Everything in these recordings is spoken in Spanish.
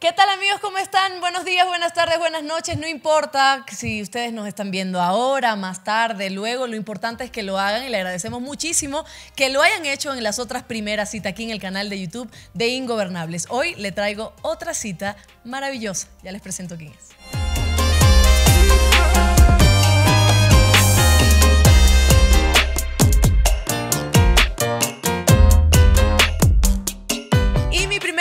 ¿Qué tal amigos? ¿Cómo están? Buenos días, buenas tardes, buenas noches. No importa si ustedes nos están viendo ahora, más tarde, luego. Lo importante es que lo hagan y le agradecemos muchísimo que lo hayan hecho en las otras primeras citas aquí en el canal de YouTube de Ingobernables. Hoy le traigo otra cita maravillosa. Ya les presento quién es.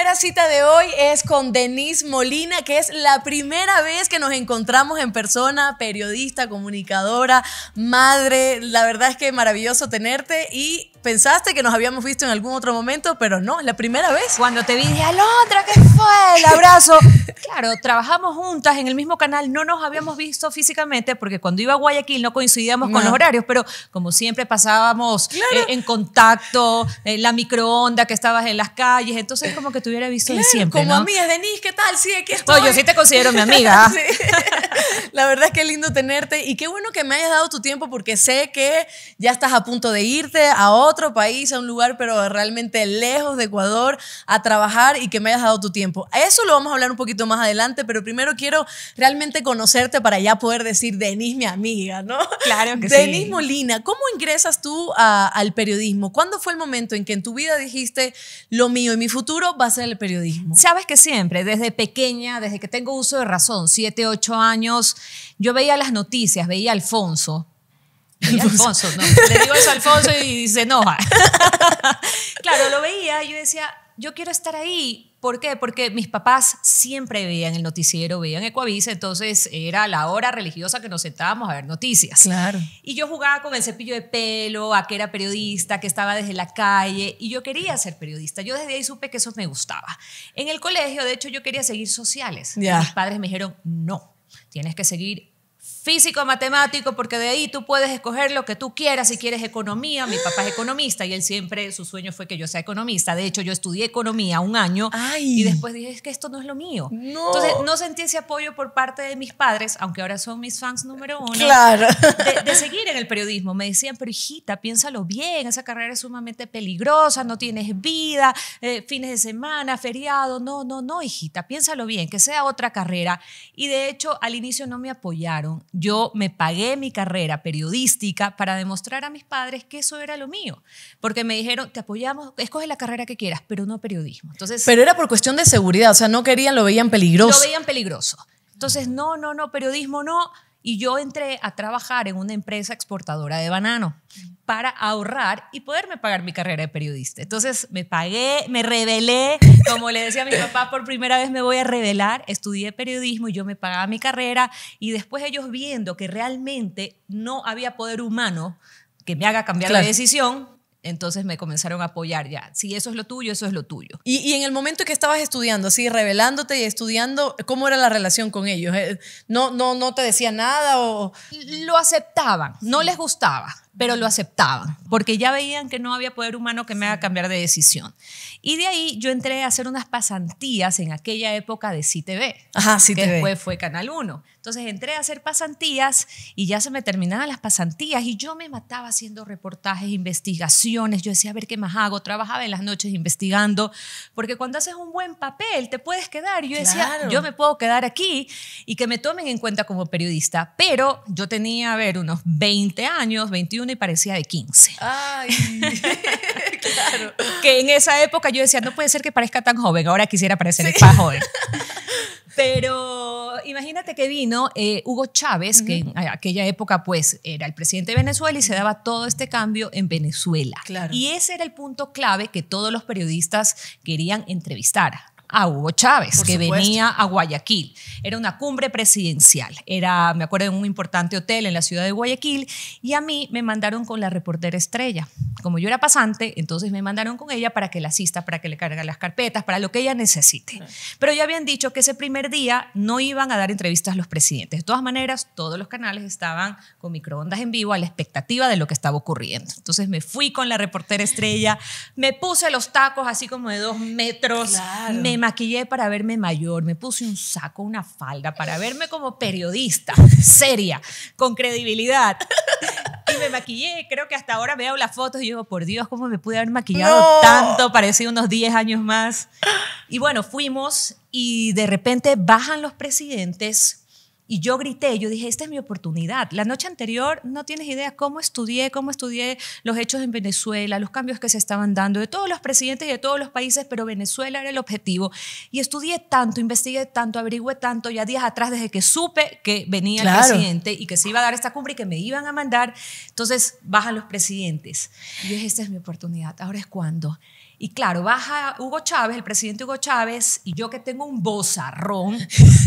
La cita de hoy es con Denise Molina, que es la primera vez que nos encontramos en persona, periodista, comunicadora, madre. La verdad es que maravilloso tenerte y Pensaste que nos habíamos visto en algún otro momento, pero no, la primera vez. Cuando te vi, dije, Alondra, ¿qué fue? El abrazo. claro, trabajamos juntas en el mismo canal, no nos habíamos visto físicamente, porque cuando iba a Guayaquil no coincidíamos con los horarios, pero como siempre pasábamos eh, en contacto, eh, la microonda que estabas en las calles, entonces como que te hubiera visto siempre. Como mí, amigas, Denise, ¿qué tal? Sí, aquí estoy. yo sí te considero mi amiga. La verdad es que lindo tenerte y qué bueno que me hayas dado tu tiempo porque sé que ya estás a punto de irte a otro otro país, a un lugar, pero realmente lejos de Ecuador, a trabajar y que me hayas dado tu tiempo. Eso lo vamos a hablar un poquito más adelante, pero primero quiero realmente conocerte para ya poder decir, Denise, mi amiga, ¿no? Claro que sí. Denise Molina, ¿cómo ingresas tú al periodismo? ¿Cuándo fue el momento en que en tu vida dijiste, lo mío y mi futuro va a ser el periodismo? Sabes que siempre, desde pequeña, desde que tengo uso de razón, siete, ocho años, yo veía las noticias, veía Alfonso, Alfonso, ¿no? Le digo eso a Alfonso y se enoja. claro, lo veía y yo decía, yo quiero estar ahí. ¿Por qué? Porque mis papás siempre veían el noticiero, veían Ecuavisa, entonces era la hora religiosa que nos sentábamos a ver noticias. Claro. Y yo jugaba con el cepillo de pelo, a que era periodista, que estaba desde la calle, y yo quería ser periodista. Yo desde ahí supe que eso me gustaba. En el colegio, de hecho, yo quería seguir sociales. Mis padres me dijeron, no, tienes que seguir físico, matemático, porque de ahí tú puedes escoger lo que tú quieras, si quieres economía, mi papá es economista y él siempre, su sueño fue que yo sea economista, de hecho yo estudié economía un año y después dije, es que esto no es lo mío. No. Entonces no sentí ese apoyo por parte de mis padres, aunque ahora son mis fans número uno, claro. de, seguir en el periodismo. Me decían, pero hijita, piénsalo bien, esa carrera es sumamente peligrosa, no tienes vida, eh, fines de semana, feriado, no, no, no, hijita, piénsalo bien, que sea otra carrera. Y de hecho al inicio no me apoyaron yo me pagué mi carrera periodística para demostrar a mis padres que eso era lo mío, porque me dijeron, te apoyamos, escoge la carrera que quieras, pero no periodismo. Entonces, pero era por cuestión de seguridad, o sea, no querían, lo veían peligroso. Lo veían peligroso. Entonces, no, no, no, periodismo no, y yo entré a trabajar en una empresa exportadora de banano para ahorrar y poderme pagar mi carrera de periodista. Entonces me pagué, me rebelé, como le decía a mi papá, por primera vez me voy a rebelar, estudié periodismo y yo me pagaba mi carrera y después ellos viendo que realmente no había poder humano que me haga cambiar la decisión, entonces me comenzaron a apoyar ya. Si eso es lo tuyo, eso es lo tuyo. Y, en el momento que estabas estudiando, así revelándote y estudiando, ¿cómo era la relación con ellos? Eh, ¿No, no, no te decían nada o...? Lo aceptaban, no les gustaba pero lo aceptaban, porque ya veían que no había poder humano que me haga cambiar de decisión. Y de ahí yo entré a hacer unas pasantías en aquella época de CTV, Ajá, CTV. que después fue Canal 1. Entonces entré a hacer pasantías y ya se me terminaban las pasantías y yo me mataba haciendo reportajes, investigaciones, yo decía, a ver qué más hago, trabajaba en las noches investigando, porque cuando haces un buen papel te puedes quedar. Yo decía, yo me puedo quedar aquí y que me tomen en cuenta como periodista, pero yo tenía, a ver, unos 20 años, 21 y parecía de 15. Ay, claro. Que en esa época yo decía, no puede ser que parezca tan joven, ahora quisiera parecer el más joven. Pero imagínate que vino eh, Hugo Chávez, que en aquella época pues era el presidente de Venezuela y se daba todo este cambio en Venezuela. Y ese era el punto clave que todos los periodistas querían entrevistar a Hugo Chávez, que venía a Guayaquil. Era una cumbre presidencial. Era, me acuerdo, en un importante hotel en la ciudad de Guayaquil. Y a mí me mandaron con la reportera estrella. Como yo era pasante, entonces me mandaron con ella para que la asista, para que le cargue las carpetas, para lo que ella necesite. Pero ya habían dicho que ese primer día no iban a dar entrevistas a los presidentes. De todas maneras, todos los canales estaban con microondas en vivo a la expectativa de lo que estaba ocurriendo. Entonces me fui con la reportera estrella, me puse los tacos así como de dos metros, me maquillé para verme mayor, me puse un saco, una falda, para verme como periodista, seria, con credibilidad. Y me maquillé, creo que hasta ahora veo las fotos y digo, por Dios, ¿cómo me pude haber maquillado tanto? Parecía unos 10 años más. Y bueno, fuimos y de repente bajan los presidentes y yo grité, yo dije, esta es mi oportunidad. La noche anterior no tienes idea cómo estudié, cómo estudié los hechos en Venezuela, los cambios que se estaban dando de todos los presidentes y de todos los países, pero Venezuela era el objetivo. Y estudié tanto, investigué tanto, averigüé tanto, ya días atrás desde que supe que venía el presidente y que se iba a dar esta cumbre y que me iban a mandar. Entonces bajan los presidentes. Y yo dije, esta es mi oportunidad, ahora es cuando. Y claro, baja Hugo Chávez, el presidente Hugo Chávez, y yo que tengo un bozarrón,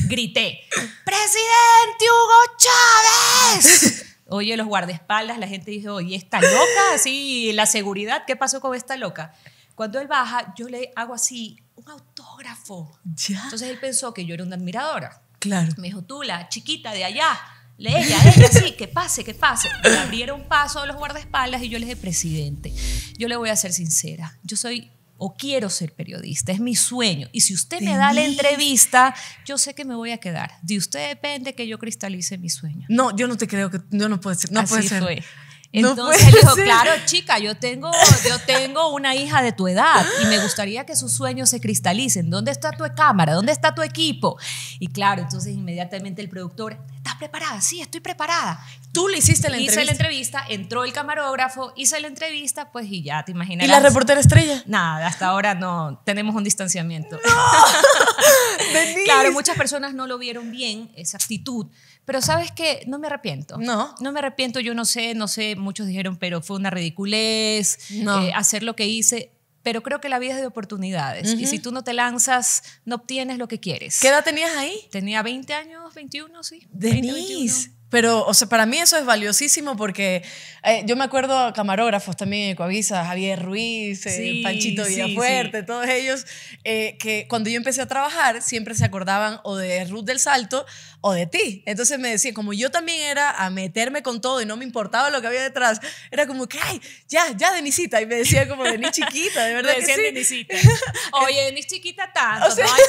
grité, ¡Presidente Hugo Chávez! Oye, los guardaespaldas, la gente dijo, oye, ¿está loca? Así, la seguridad, ¿qué pasó con esta loca? Cuando él baja, yo le hago así, un autógrafo. Entonces él pensó que yo era una admiradora. Claro. Me dijo, tú, la chiquita de allá, le Ella, ella, sí, que pase, que pase. Me abrieron paso a los guardaespaldas y yo les dije, presidente, yo le voy a ser sincera, yo soy o quiero ser periodista, es mi sueño. Y si usted me da la entrevista, yo sé que me voy a quedar. De usted depende que yo cristalice mi sueño. No, yo no te creo que yo no puedo ser. No puede ser. Entonces dijo, claro, chica, yo tengo, yo tengo una hija de tu edad y me gustaría que sus sueños se cristalicen. ¿Dónde está tu cámara? ¿Dónde está tu equipo? Y claro, entonces inmediatamente el productor, ¿estás preparada? Sí, estoy preparada. Tú le hiciste la entrevista. Hice la entrevista, entró el camarógrafo, hice la entrevista, pues y ya te imaginas. ¿Y la reportera estrella? Nada, hasta ahora no, tenemos un distanciamiento. No, claro, muchas personas no lo vieron bien, esa actitud. Pero sabes que no me arrepiento. No. No me arrepiento, yo no sé, no sé, muchos dijeron, pero fue una ridiculez no. Eh, hacer lo que hice. Pero creo que la vida es de oportunidades. Y si tú no te lanzas, no obtienes lo que quieres. ¿Qué edad tenías ahí? Tenía 20 años, 21, sí. Denise. Pero, o sea, para mí eso es valiosísimo porque eh, yo me acuerdo a camarógrafos también en Coavisa, Javier Ruiz, eh, Panchito Villafuerte, todos ellos, eh, que cuando yo empecé a trabajar siempre se acordaban o de Ruth del Salto o de ti. Entonces me decían, como yo también era a meterme con todo y no me importaba lo que había detrás, era como que, ay, ya, ya, Denisita. Y me decía como, Denis chiquita, de verdad. Me decían Denisita. Oye, Denis chiquita tanto, no hay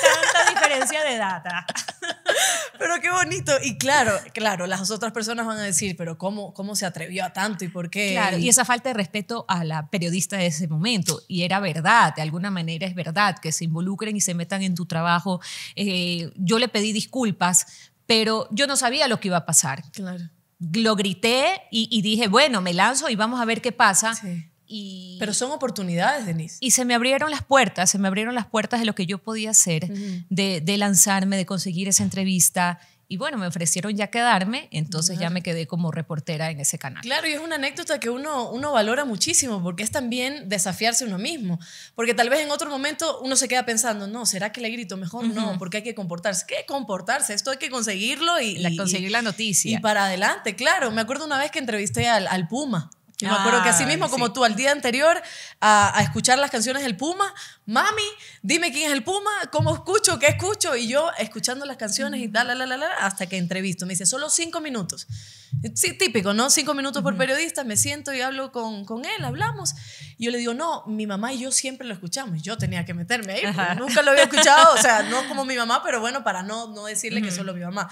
tanta diferencia de data. pero qué bonito. Y claro, claro, las otras personas van a decir, pero ¿cómo, cómo se atrevió a tanto y por qué? Claro, y esa falta de respeto a la periodista de ese momento. Y era verdad, de alguna manera es verdad, que se involucren y se metan en tu trabajo. Eh, yo le pedí disculpas, pero yo no sabía lo que iba a pasar. Claro. Lo grité y, y dije, bueno, me lanzo y vamos a ver qué pasa. Sí pero son oportunidades, Denise. Y se me abrieron las puertas, se me abrieron las puertas de lo que yo podía hacer, de, lanzarme, de conseguir esa entrevista. Y bueno, me ofrecieron ya quedarme, entonces ya me quedé como reportera en ese canal. Claro, y es una anécdota que uno, uno valora muchísimo, porque es también desafiarse uno mismo. Porque tal vez en otro momento uno se queda pensando, no, ¿será que le grito? Mejor no, porque hay que comportarse. ¿Qué comportarse? Esto hay que conseguirlo y... La, conseguir la noticia. Y para adelante, claro. Me acuerdo una vez que entrevisté al Puma. Yo me acuerdo que así mismo como tú, al día anterior a, a, escuchar las canciones del Puma, mami, dime quién es el Puma, cómo escucho, qué escucho. Y yo escuchando las canciones y tal, la, la, la, la, hasta que entrevisto. Me dice, solo cinco minutos. Sí, típico, ¿no? Cinco minutos por periodista, me siento y hablo con, con él, hablamos. Y yo le digo, no, mi mamá y yo siempre lo escuchamos. Yo tenía que meterme ahí, nunca lo había escuchado, o sea, no como mi mamá, pero bueno, para no, no decirle que solo mi mamá.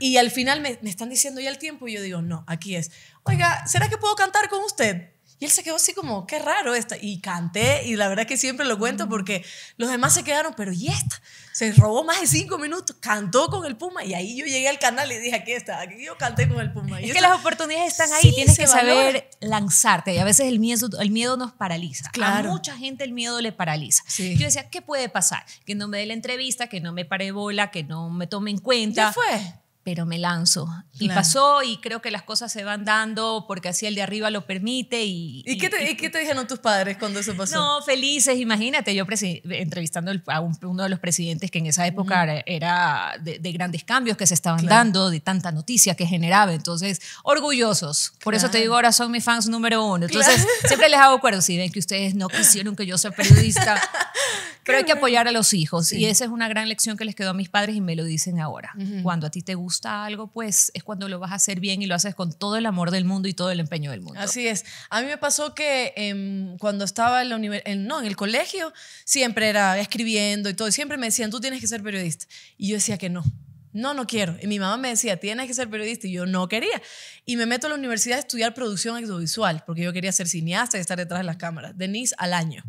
Y al final me están diciendo ya el tiempo y yo digo, no, aquí es, oiga, ¿será que puedo cantar con usted? Y él se quedó así como, qué raro esto. Y canté, y la verdad que siempre lo cuento mm. porque los demás se quedaron, pero ¿y esta? Se robó más de cinco minutos, cantó con el Puma, y ahí yo llegué al canal y dije, aquí está, aquí yo canté con el Puma. es que las oportunidades están ahí, tienes que saber lanzarte, y a veces el miedo, nos paraliza. A mucha gente el miedo le paraliza. Yo decía, ¿qué puede pasar? Que no me dé la entrevista, que no me pare bola, que no me tome en cuenta. ¿Qué fue? pero me lanzo. Y pasó y creo que las cosas se van dando porque así el de arriba lo permite. ¿Y, qué, te, qué, te, dijeron tus padres cuando eso pasó? No, felices, imagínate, yo entrevistando a uno de los presidentes que en esa época era de, grandes cambios que se estaban dando, de tanta noticia que generaba. Entonces, orgullosos. Por eso te digo, ahora son mis fans número uno. Entonces, siempre les hago acuerdo, si ven que ustedes no quisieron que yo sea periodista, pero hay que apoyar a los hijos. Y esa es una gran lección que les quedó a mis padres y me lo dicen ahora. Cuando a ti te gusta está algo, pues es cuando lo vas a hacer bien y lo haces con todo el amor del mundo y todo el empeño del mundo. Así es. A mí me pasó que em, cuando estaba en la no, en el colegio, siempre era escribiendo y todo. Siempre me decían, tú tienes que ser periodista. Y yo decía que no. No, no quiero. Y mi mamá me decía, tienes que ser periodista. Y yo no quería. Y me meto a la universidad a estudiar producción audiovisual, porque yo quería ser cineasta y estar detrás de las cámaras. Denise al año.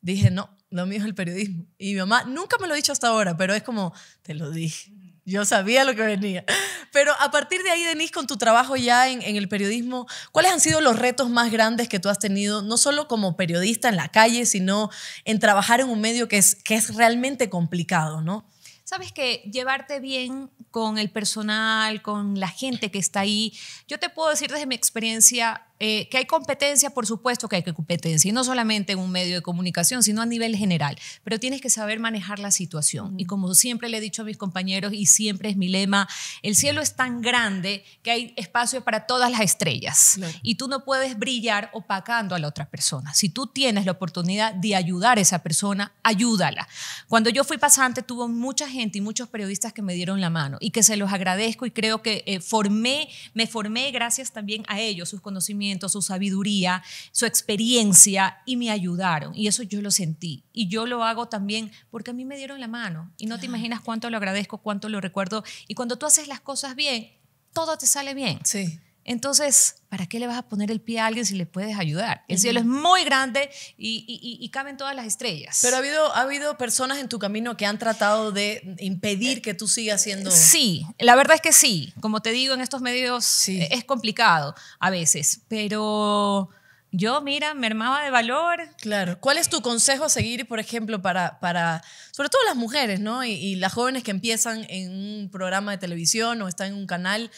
Dije, no, lo mío es el periodismo. Y mi mamá nunca me lo ha dicho hasta ahora, pero es como, te lo dije. Yo sabía lo que venía. Pero a partir de ahí, Denise, con tu trabajo ya en, el periodismo, ¿cuáles han sido los retos más grandes que tú has tenido, no solo como periodista en la calle, sino en trabajar en un medio que es, que es realmente complicado, ¿no? Sabes que llevarte bien con el personal, con la gente que está ahí, yo te puedo decir desde mi experiencia, eh, que hay competencia, por supuesto que hay competencia, y no solamente en un medio de comunicación, sino a nivel general, pero tienes que saber manejar la situación. Y como siempre le he dicho a mis compañeros, y siempre es mi lema, el cielo es tan grande que hay espacio para todas las estrellas, y tú no puedes brillar opacando a la otra persona. Si tú tienes la oportunidad de ayudar a esa persona, ayúdala. Cuando yo fui pasante, tuvo mucha gente y muchos periodistas que me dieron la mano, y que se los agradezco, y creo que eh, formé, me formé gracias también a ellos, sus conocimientos su sabiduría, su experiencia y me ayudaron. Y eso yo lo sentí. Y yo lo hago también porque a mí me dieron la mano. Y no te imaginas cuánto lo agradezco, cuánto lo recuerdo. Y cuando tú haces las cosas bien, todo te sale bien. Sí. Entonces, ¿para qué le vas a poner el pie a alguien si le puedes ayudar? El cielo es muy grande y, caben todas las estrellas. Pero ha habido, ha habido personas en tu camino que han tratado de impedir que tú sigas siendo... Sí, la verdad es que sí. Como te digo, en estos medios es complicado a veces, pero... Yo, mira, me armaba de valor. Claro. ¿Cuál es tu consejo a seguir, por ejemplo, para, para sobre todo las mujeres, ¿no? y las jóvenes que empiezan en un programa de televisión o están en un canal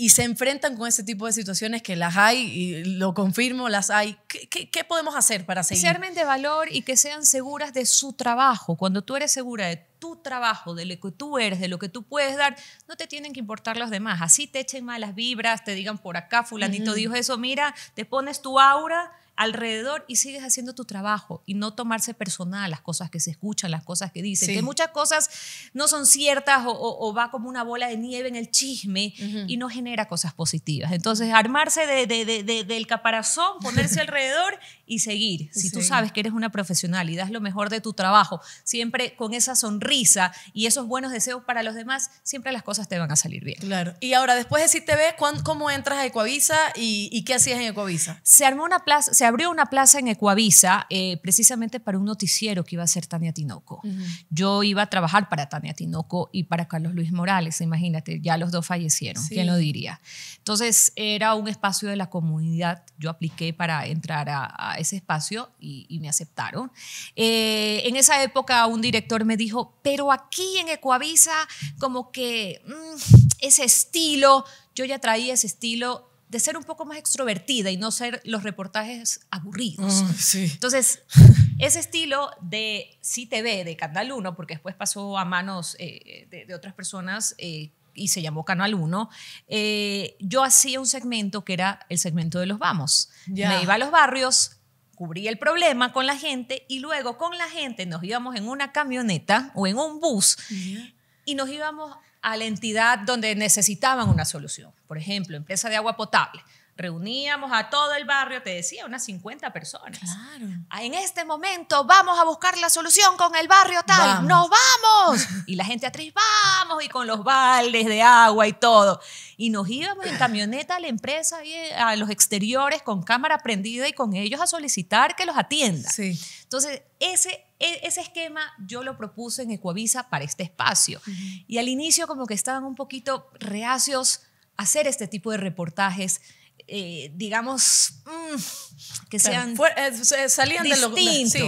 y se enfrentan con ese tipo de situaciones que las hay, y lo confirmo, las hay. ¿Qué, podemos hacer para seguir? Sermen de valor y que sean seguras de su trabajo. Cuando tú eres segura de tu trabajo, de lo que tú eres, de lo que tú puedes dar, no te tienen que importar los demás. Así te echen malas vibras, te digan por acá, fulanito dijo eso, mira, te pones tu aura alrededor y sigues haciendo tu trabajo y no tomarse personal las cosas que se escuchan, las cosas que dicen, que muchas cosas no son ciertas o, va como una bola de nieve en el chisme y no genera cosas positivas. Entonces, armarse del caparazón, ponerse alrededor y seguir. Si tú sabes que eres una profesional y das lo mejor de tu trabajo, siempre con esa sonrisa y esos buenos deseos para los demás, siempre las cosas te van a salir bien. Claro. Y ahora, después de si te ves, ¿cómo entras a Ecuavisa y, qué hacías en Ecuavisa? Se, armó una plaza, se abrió una plaza en Ecuavisa eh, precisamente para un noticiero que iba a ser Tania Tinoco. Yo iba a trabajar para Tania Tinoco y para Carlos Luis Morales, imagínate, ya los dos fallecieron, ¿quién lo diría? Entonces, era un espacio de la comunidad. Yo apliqué para entrar a, a ese espacio y, me aceptaron. Eh, en esa época un director me dijo, pero aquí en Ecoavisa como que mm, ese estilo, yo ya traía ese estilo de ser un poco más extrovertida y no ser los reportajes aburridos. Mm, Entonces, ese estilo de sí de Canal 1, porque después pasó a manos eh, de, otras personas eh, y se llamó Canal 1, yo hacía un segmento que era el segmento de los vamos. Me iba a los barrios, cubría el problema con la gente y luego con la gente nos íbamos en una camioneta o en un bus y nos íbamos a la entidad donde necesitaban una solución. Por ejemplo, empresa de agua potable reuníamos a todo el barrio, te decía, unas 50 personas. Claro. En este momento vamos a buscar la solución con el barrio tal, vamos. nos vamos. Y la gente atriz vamos, y con los baldes de agua y todo. Y nos íbamos en camioneta a la empresa y eh, a los exteriores con cámara prendida y con ellos a solicitar que los atiendan. Sí. Entonces, ese, e, ese esquema yo lo propuse en Ecuavisa para este espacio. Y al inicio como que estaban un poquito reacios a hacer este tipo de reportajes eh, digamos, mm, que sean eh, salían De lo,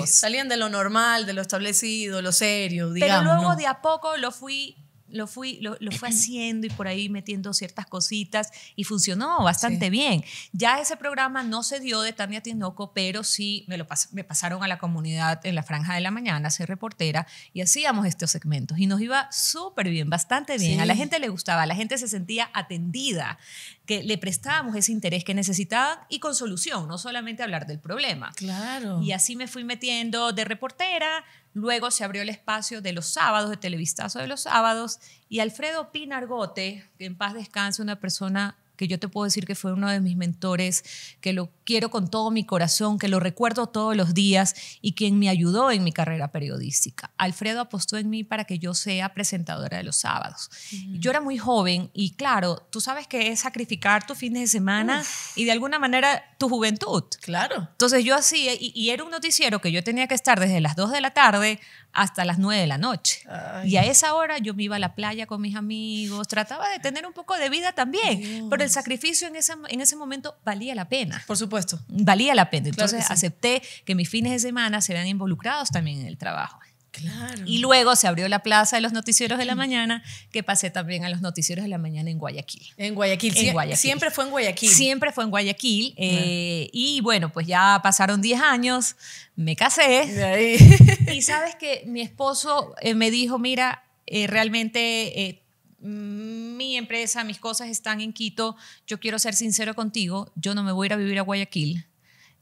salían de lo normal, de lo establecido, lo serio, Pero luego de a poco lo fui lo fui, lo, haciendo y por ahí metiendo ciertas cositas y funcionó bastante bien. Ya ese programa no se dio de Tania Tinoco, pero sí me, lo me pasaron a la comunidad en la franja de la mañana a ser reportera y hacíamos estos segmentos y nos iba súper bien, bastante bien. A la gente le gustaba, la gente se sentía atendida que le prestábamos ese interés que necesitaba y con solución, no solamente hablar del problema. Claro. Y así me fui metiendo de reportera, luego se abrió el espacio de los sábados, de Televistazo de los sábados, y Alfredo Pinargote, que en paz descanse, una persona que yo te puedo decir que fue uno de mis mentores, que lo quiero con todo mi corazón, que lo recuerdo todos los días y quien me ayudó en mi carrera periodística. Alfredo apostó en mí para que yo sea presentadora de los sábados. Yo era muy joven y claro, tú sabes que es sacrificar tus fines de semana y de alguna manera tu juventud. Claro. Entonces yo hacía, y, era un noticiero que yo tenía que estar desde las 2 de la tarde hasta las 9 de la noche. Y a esa hora yo me iba a la playa con mis amigos, trataba de tener un poco de vida también, pero el sacrificio en ese, en ese momento valía la pena. Por supuesto. Valía la pena. Entonces acepté que mis fines de semana se vean involucrados también en el trabajo. Claro. Y luego se abrió la plaza de los noticieros de la mañana, que pasé también a los noticieros de la mañana en Guayaquil. En Guayaquil, en siempre fue en Guayaquil. Siempre fue en Guayaquil. Eh, y bueno, pues ya pasaron 10 años, me casé. y sabes que mi esposo eh, me dijo, mira, eh, realmente mi empresa, mis cosas están en Quito, yo quiero ser sincero contigo, yo no me voy a ir a vivir a Guayaquil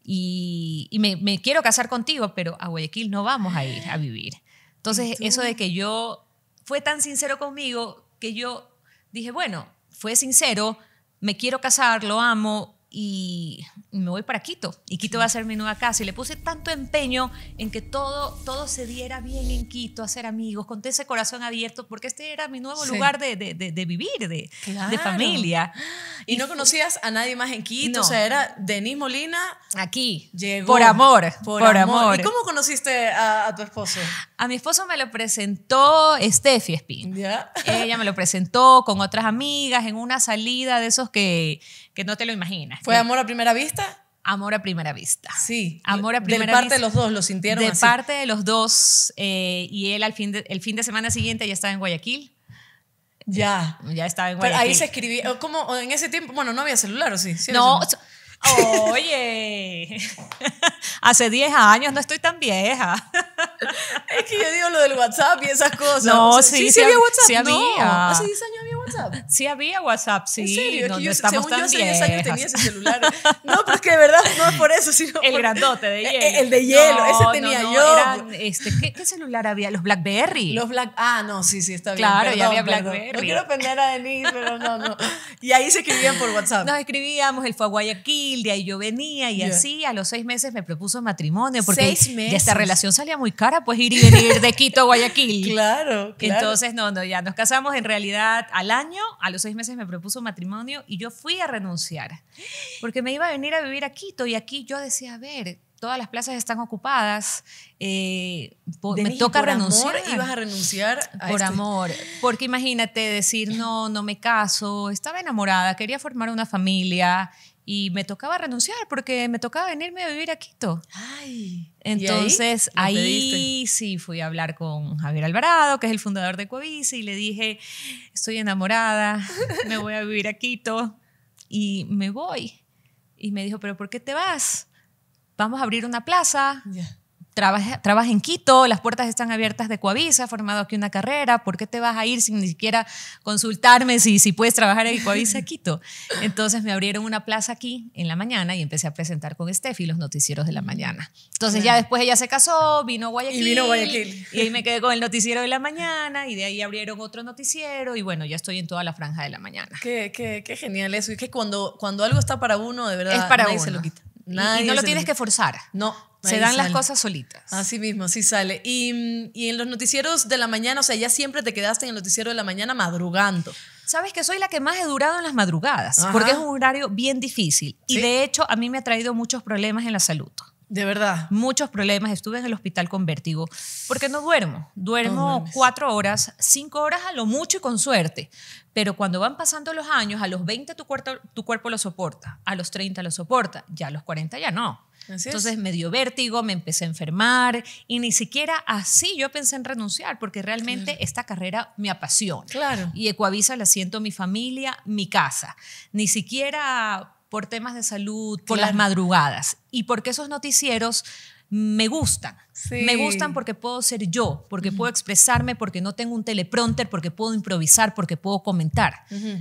y, me, me, quiero casar contigo, pero a Guayaquil no vamos a ir a vivir. Entonces, eso de que yo fue tan sincero conmigo que yo dije, bueno, fue sincero, me quiero casar, lo amo, y me voy para Quito y Quito va a ser mi nueva casa y le puse tanto empeño en que todo todo se diera bien en Quito, hacer amigos, con ese corazón abierto porque este era mi nuevo lugar de, de, de, vivir, de, familia. Y, no conocías a nadie más en Quito, o sea, era Denis Molina aquí, llegó por amor, por, amor. ¿Y cómo conociste a, tu esposo? A mi esposo me lo presentó Steffi Espín. Ella me lo presentó con otras amigas en una salida de esos que que no te lo imaginas. ¿Fue amor a primera vista? Amor a primera vista. Sí. Amor a primera de parte de los dos, lo sintieron. De parte de los dos. Eh, y él al fin de, el fin de semana siguiente ya estaba en Guayaquil. Ya. Eh, ya estaba en Guayaquil. Pero ahí se escribía. ¿Cómo? En ese tiempo, bueno, no había celular, ¿o sí? ¿Sí no. Oye, hace 10 años no estoy tan vieja. es que yo digo lo del WhatsApp y esas cosas. No, sí, sí, había WhatsApp. Sí había. No, hace 10 años había Sí había WhatsApp, sí. ¿En serio? yo, según yo hace 10 años tenía ese celular. No, pero pues que de verdad no es por eso, sino El grandote de e, hielo. El, de hielo, ese tenía yo. este, ¿qué, celular había? Los BlackBerry. Los Black... Ah, no, sí, sí, está bien. Claro, ya había BlackBerry. No quiero ofender a Denise, pero no, no. Y ahí se escribían por WhatsApp. Nos escribíamos, él fue a Guayaquil, de ahí yo venía y así. A los seis meses me propuso matrimonio porque ya esta relación salía muy cara, pues ir y venir de Quito a Guayaquil. claro, claro. Entonces, no, no, ya nos casamos en realidad al año a los seis meses me propuso matrimonio y yo fui a renunciar, porque me iba a venir a vivir a Quito y aquí yo decía, a ver, todas las plazas están ocupadas, eh, me toca renunciar. ibas a renunciar por este amor, porque imagínate decir no, no me caso, estaba enamorada, quería formar una familia, y me tocaba renunciar porque me tocaba venirme a vivir a Quito. Ay, Entonces ahí, sí fui a hablar con Javier Alvarado, que es el fundador de Coavis, y le dije, estoy enamorada, me voy a vivir a Quito y me voy. Y me dijo, pero ¿por qué te vas? Vamos a abrir una plaza trabaja, en Quito, las puertas están abiertas de Coavisa, he formado aquí una carrera, ¿por qué te vas a ir sin ni siquiera consultarme si, si puedes trabajar en Coavisa Quito? Entonces me abrieron una plaza aquí en la mañana y empecé a presentar con Estefi los noticieros de la mañana. Entonces ya después ella se casó, vino a Guayaquil. Y ahí me quedé con el noticiero de la mañana y de ahí abrieron otro noticiero y bueno, ya estoy en toda la franja de la mañana. Qué, qué, genial eso. es que cuando, cuando algo está para uno, de verdad, es para nadie uno. se lo quita. Nadie y no lo tienes que forzar. No. Se dan las cosas solitas. Así mismo, sí sale. Mm, y, en los noticieros de la mañana, o sea, ya siempre te quedaste en el noticiero de la mañana madrugando. Sabes que soy la que más he durado en las madrugadas, porque es un horario bien difícil. Y de hecho, a mí me ha traído muchos problemas en la salud. De verdad. Muchos problemas. Estuve en el hospital con vértigo porque no duermo. Duermo cuatro horas, cinco horas a lo mucho y con suerte. Pero cuando van pasando los años, a los 20 tu tu cuerpo lo soporta, a los 30 lo soporta, ya a los 40 ya no. Entonces me dio vértigo, me empecé a enfermar y ni siquiera así yo pensé en renunciar porque realmente esta carrera me apasiona. Claro. Y Ecoavisa la siento mi familia, mi casa. Ni siquiera por temas de salud, por las madrugadas y porque esos noticieros me gustan me gustan porque puedo ser yo, porque puedo expresarme, porque no tengo un teleprompter, porque puedo improvisar, porque puedo comentar.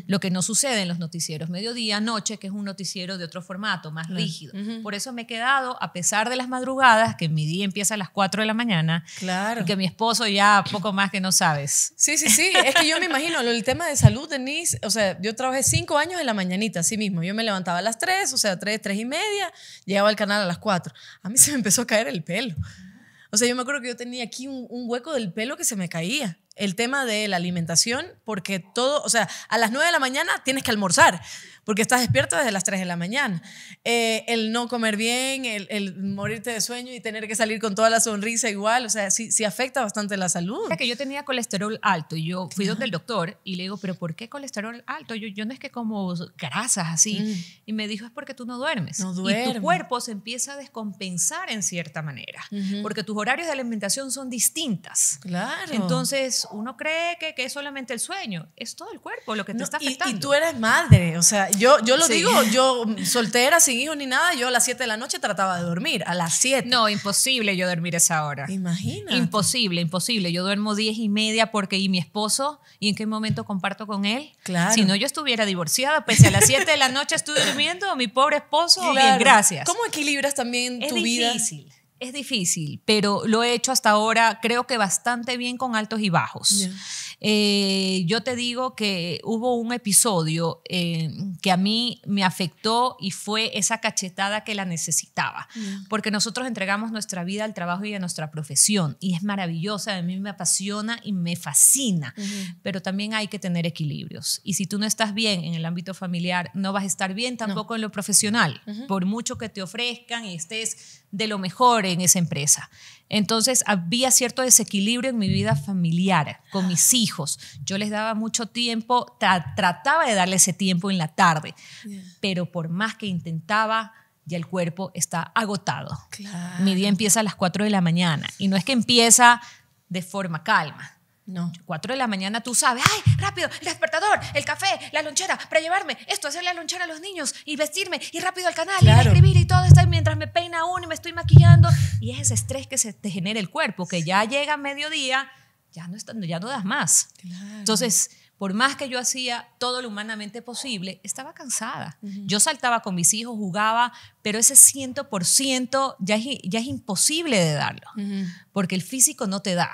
Lo que no sucede en los noticieros mediodía, noche, que es un noticiero de otro formato, más rígido. Por eso me he quedado, a pesar de las madrugadas, que mi día empieza a las 4 de la mañana, claro. y que mi esposo ya poco más que no sabes. Sí, sí, sí. es que yo me imagino, el tema de salud, Denise, o sea, yo trabajé cinco años en la mañanita, así mismo. Yo me levantaba a las 3, o sea, 3, 3 y media, llegaba al canal a las 4. A mí se me empezó a caer el pelo. O sea, yo me acuerdo que yo tenía aquí un, hueco del pelo que se me caía el tema de la alimentación, porque todo, o sea, a las 9 de la mañana tienes que almorzar, porque estás despierto desde las 3 de la mañana. Eh, el no comer bien, el, morirte de sueño y tener que salir con toda la sonrisa igual, o sea, sí, sí afecta bastante la salud. que yo tenía colesterol alto y yo fui donde el doctor y le digo, pero ¿por qué colesterol alto? Yo, yo no es que como grasas así. Mm. Y me dijo, es porque tú no duermes. Y tu cuerpo se empieza a descompensar en cierta manera, porque tus horarios de alimentación son distintas. Claro. Entonces, uno cree que, que es solamente el sueño, es todo el cuerpo lo que te está afectando. Y, y tú eres madre, o sea, yo, lo digo, yo soltera, sin hijos ni nada, yo a las 7 de la noche trataba de dormir, a las 7. No, imposible yo dormir esa hora. Imagina. Imposible, imposible. Yo duermo 10 y media porque y mi esposo, ¿y en qué momento comparto con él? Claro. Si no, yo estuviera divorciada, pues a las 7 de la noche estoy durmiendo, mi pobre esposo, bien, gracias. ¿Cómo equilibras también tu vida? Es difícil. Es difícil, pero lo he hecho hasta ahora, creo que bastante bien con altos y bajos. Eh, yo te digo que hubo un episodio eh, que a mí me afectó y fue esa cachetada que la necesitaba, mm. porque nosotros entregamos nuestra vida al trabajo y a nuestra profesión y es maravillosa, a mí me apasiona y me fascina, pero también hay que tener equilibrios. Y si tú no estás bien en el ámbito familiar, no vas a estar bien tampoco en lo profesional, por mucho que te ofrezcan y estés de lo mejor en esa empresa. Entonces había cierto desequilibrio en mi vida familiar, con mis hijos. Yo les daba mucho tiempo, trataba de darle ese tiempo en la tarde, pero por más que intentaba, ya el cuerpo está agotado. Mi día empieza a las 4 de la mañana y no es que empieza de forma calma, no. Cuatro de la mañana tú sabes, ¡ay, rápido! El despertador, el café, la lonchera, para llevarme esto, hacer la lonchera a los niños y vestirme y rápido al canal y escribir y todo esto. mientras me peina uno y me estoy maquillando. Y es ese estrés que se te genera el cuerpo, que ya llega a mediodía, ya no, está, ya no das más. Entonces, por más que yo hacía todo lo humanamente posible, estaba cansada. Yo saltaba con mis hijos, jugaba, pero ese 100% ya es, ya es imposible de darlo, porque el físico no te da.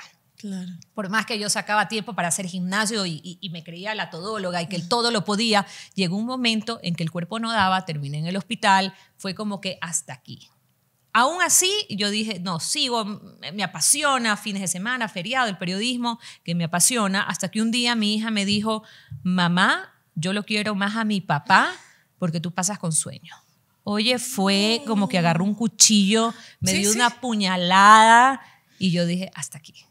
Por más que yo sacaba tiempo para hacer gimnasio y, me creía la todóloga y que mm. todo lo podía, llegó un momento en que el cuerpo no daba, terminé en el hospital, fue como que hasta aquí. Aún así, yo dije, no, sigo, me apasiona, fines de semana, feriado, el periodismo, que me apasiona, hasta que un día mi hija me dijo, mamá, yo lo quiero más a mi papá porque tú pasas con sueño. Oye, fue como que agarró un cuchillo, me dio una puñalada y yo dije, hasta aquí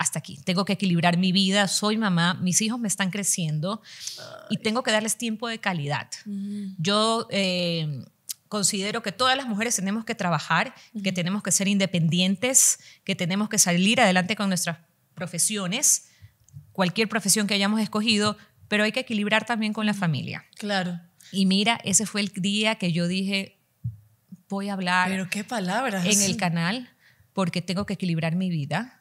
hasta aquí. Tengo que equilibrar mi vida, soy mamá, mis hijos me están creciendo y tengo que darles tiempo de calidad. Yo eh, considero que todas las mujeres tenemos que trabajar, que tenemos que ser independientes, que tenemos que salir adelante con nuestras profesiones, cualquier profesión que hayamos escogido, pero hay que equilibrar también con la familia. Claro. Y mira, ese fue el día que yo dije, voy a hablar. Pero qué palabras. En el canal, porque tengo que equilibrar mi vida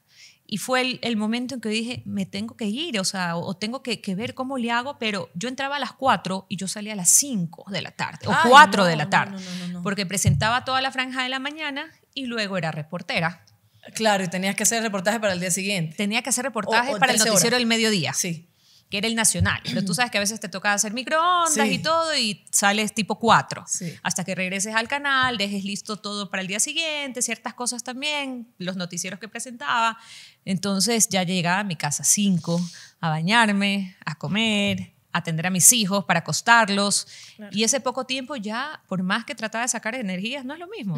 y fue el, momento en que dije, me tengo que ir, o sea, o, tengo que, ver cómo le hago, pero yo entraba a las 4 y yo salía a las 5 de la tarde, o 4 de la tarde, porque presentaba toda la franja de la mañana y luego era reportera. Claro, y tenías que hacer reportaje para el día siguiente. Tenía que hacer reportaje para el noticiero del mediodía. Sí que era el nacional. Pero tú sabes que a veces te toca hacer microondas y todo y sales tipo 4. Hasta que regreses al canal, dejes listo todo para el día siguiente, ciertas cosas también, los noticieros que presentaba. Entonces ya llegaba a mi casa cinco, a bañarme, a comer, a atender a mis hijos, para acostarlos. Y ese poco tiempo ya, por más que trataba de sacar energías, no es lo mismo.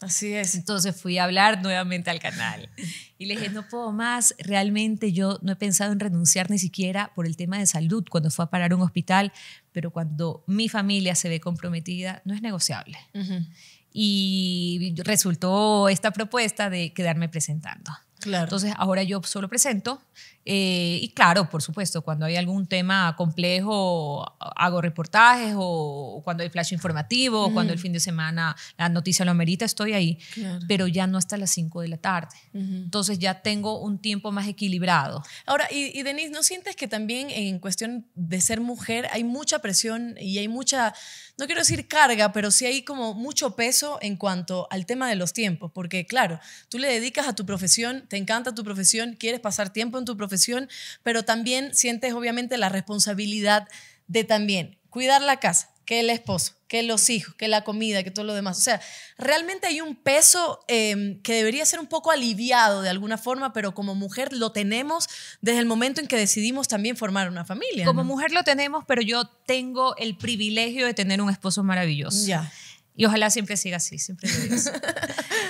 Así es. Entonces fui a hablar nuevamente al canal y le dije, no puedo más, realmente yo no he pensado en renunciar ni siquiera por el tema de salud cuando fue a parar un hospital, pero cuando mi familia se ve comprometida, no es negociable. Y resultó esta propuesta de quedarme presentando. Claro. Entonces, ahora yo solo presento eh, y claro, por supuesto, cuando hay algún tema complejo, hago reportajes o, cuando hay flash informativo, cuando el fin de semana la noticia lo amerita, estoy ahí, pero ya no hasta las 5 de la tarde. Entonces ya tengo un tiempo más equilibrado. Ahora, y, y Denise, ¿no sientes que también en cuestión de ser mujer hay mucha presión y hay mucha, no quiero decir carga, pero sí hay como mucho peso en cuanto al tema de los tiempos? Porque claro, tú le dedicas a tu profesión, te encanta tu profesión, quieres pasar tiempo en tu profesión, pero también sientes obviamente la responsabilidad de también cuidar la casa, que el esposo, que los hijos, que la comida, que todo lo demás. O sea, realmente hay un peso em, que debería ser un poco aliviado de alguna forma, pero como mujer lo tenemos desde el momento en que decidimos también formar una familia. Como mujer lo tenemos, pero yo tengo el privilegio de tener un esposo maravilloso. Ya. Y ojalá siempre siga así, siempre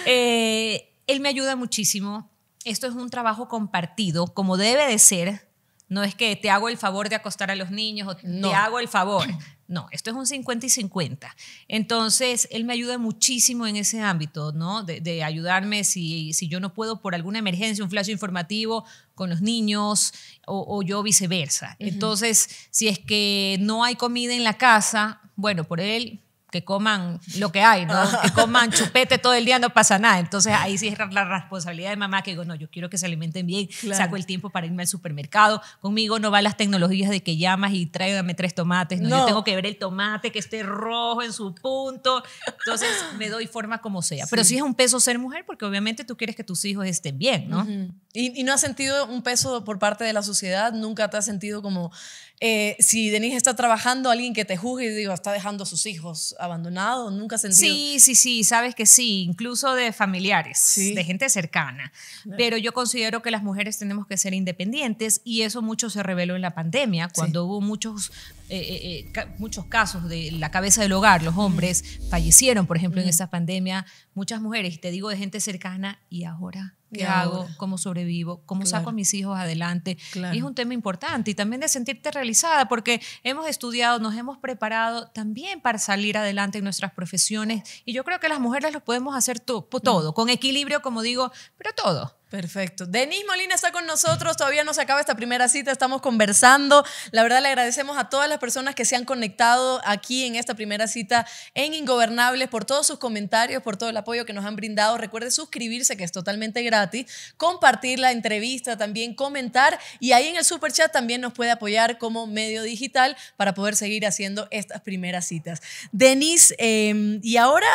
eh, él me ayuda muchísimo esto es un trabajo compartido, como debe de ser. No es que te hago el favor de acostar a los niños o te hago el favor. No, esto es un 50 y 50. Entonces, él me ayuda muchísimo en ese ámbito, ¿no? De, ayudarme si, si, yo no puedo por alguna emergencia, un flash informativo con los niños o, yo viceversa. Entonces, si es que no hay comida en la casa, bueno, por él que coman lo que hay, ¿no? que coman chupete todo el día, no pasa nada. Entonces ahí sí es la responsabilidad de mamá que digo, no, yo quiero que se alimenten bien, saco el tiempo para irme al supermercado, conmigo no va las tecnologías de que llamas y tráigame tres tomates, no, yo tengo que ver el tomate que esté rojo en su punto, entonces me doy forma como sea. Pero sí es un peso ser mujer porque obviamente tú quieres que tus hijos estén bien, ¿no? ¿Y, ¿Y no has sentido un peso por parte de la sociedad? ¿Nunca te has sentido como eh, si Denise está trabajando, alguien que te juzgue y digo, está dejando a sus hijos abandonados, nunca Sí, sí, sí, sabes que sí, incluso de familiares, de gente cercana. Pero yo considero que las mujeres tenemos que ser independientes y eso mucho se reveló en la pandemia, cuando hubo muchos, eh, eh, muchos casos de la cabeza del hogar, los hombres fallecieron, por ejemplo, en esta pandemia, muchas mujeres, te digo de gente cercana, y ahora ¿Qué hago? ¿Cómo sobrevivo? ¿Cómo saco a mis hijos adelante? es un tema importante y también de sentirte realizada porque hemos estudiado, nos hemos preparado también para salir adelante en nuestras profesiones y yo creo que las mujeres lo podemos hacer todo, mm. todo con equilibrio, como digo, pero todo. Perfecto. Denis Molina está con nosotros, todavía no se acaba esta primera cita, estamos conversando. La verdad le agradecemos a todas las personas que se han conectado aquí en esta primera cita en Ingobernables por todos sus comentarios, por todo el apoyo que nos han brindado. Recuerde suscribirse, que es totalmente gratis, compartir la entrevista, también comentar y ahí en el super chat también nos puede apoyar como medio digital para poder seguir haciendo estas primeras citas. Denis, em, y ahora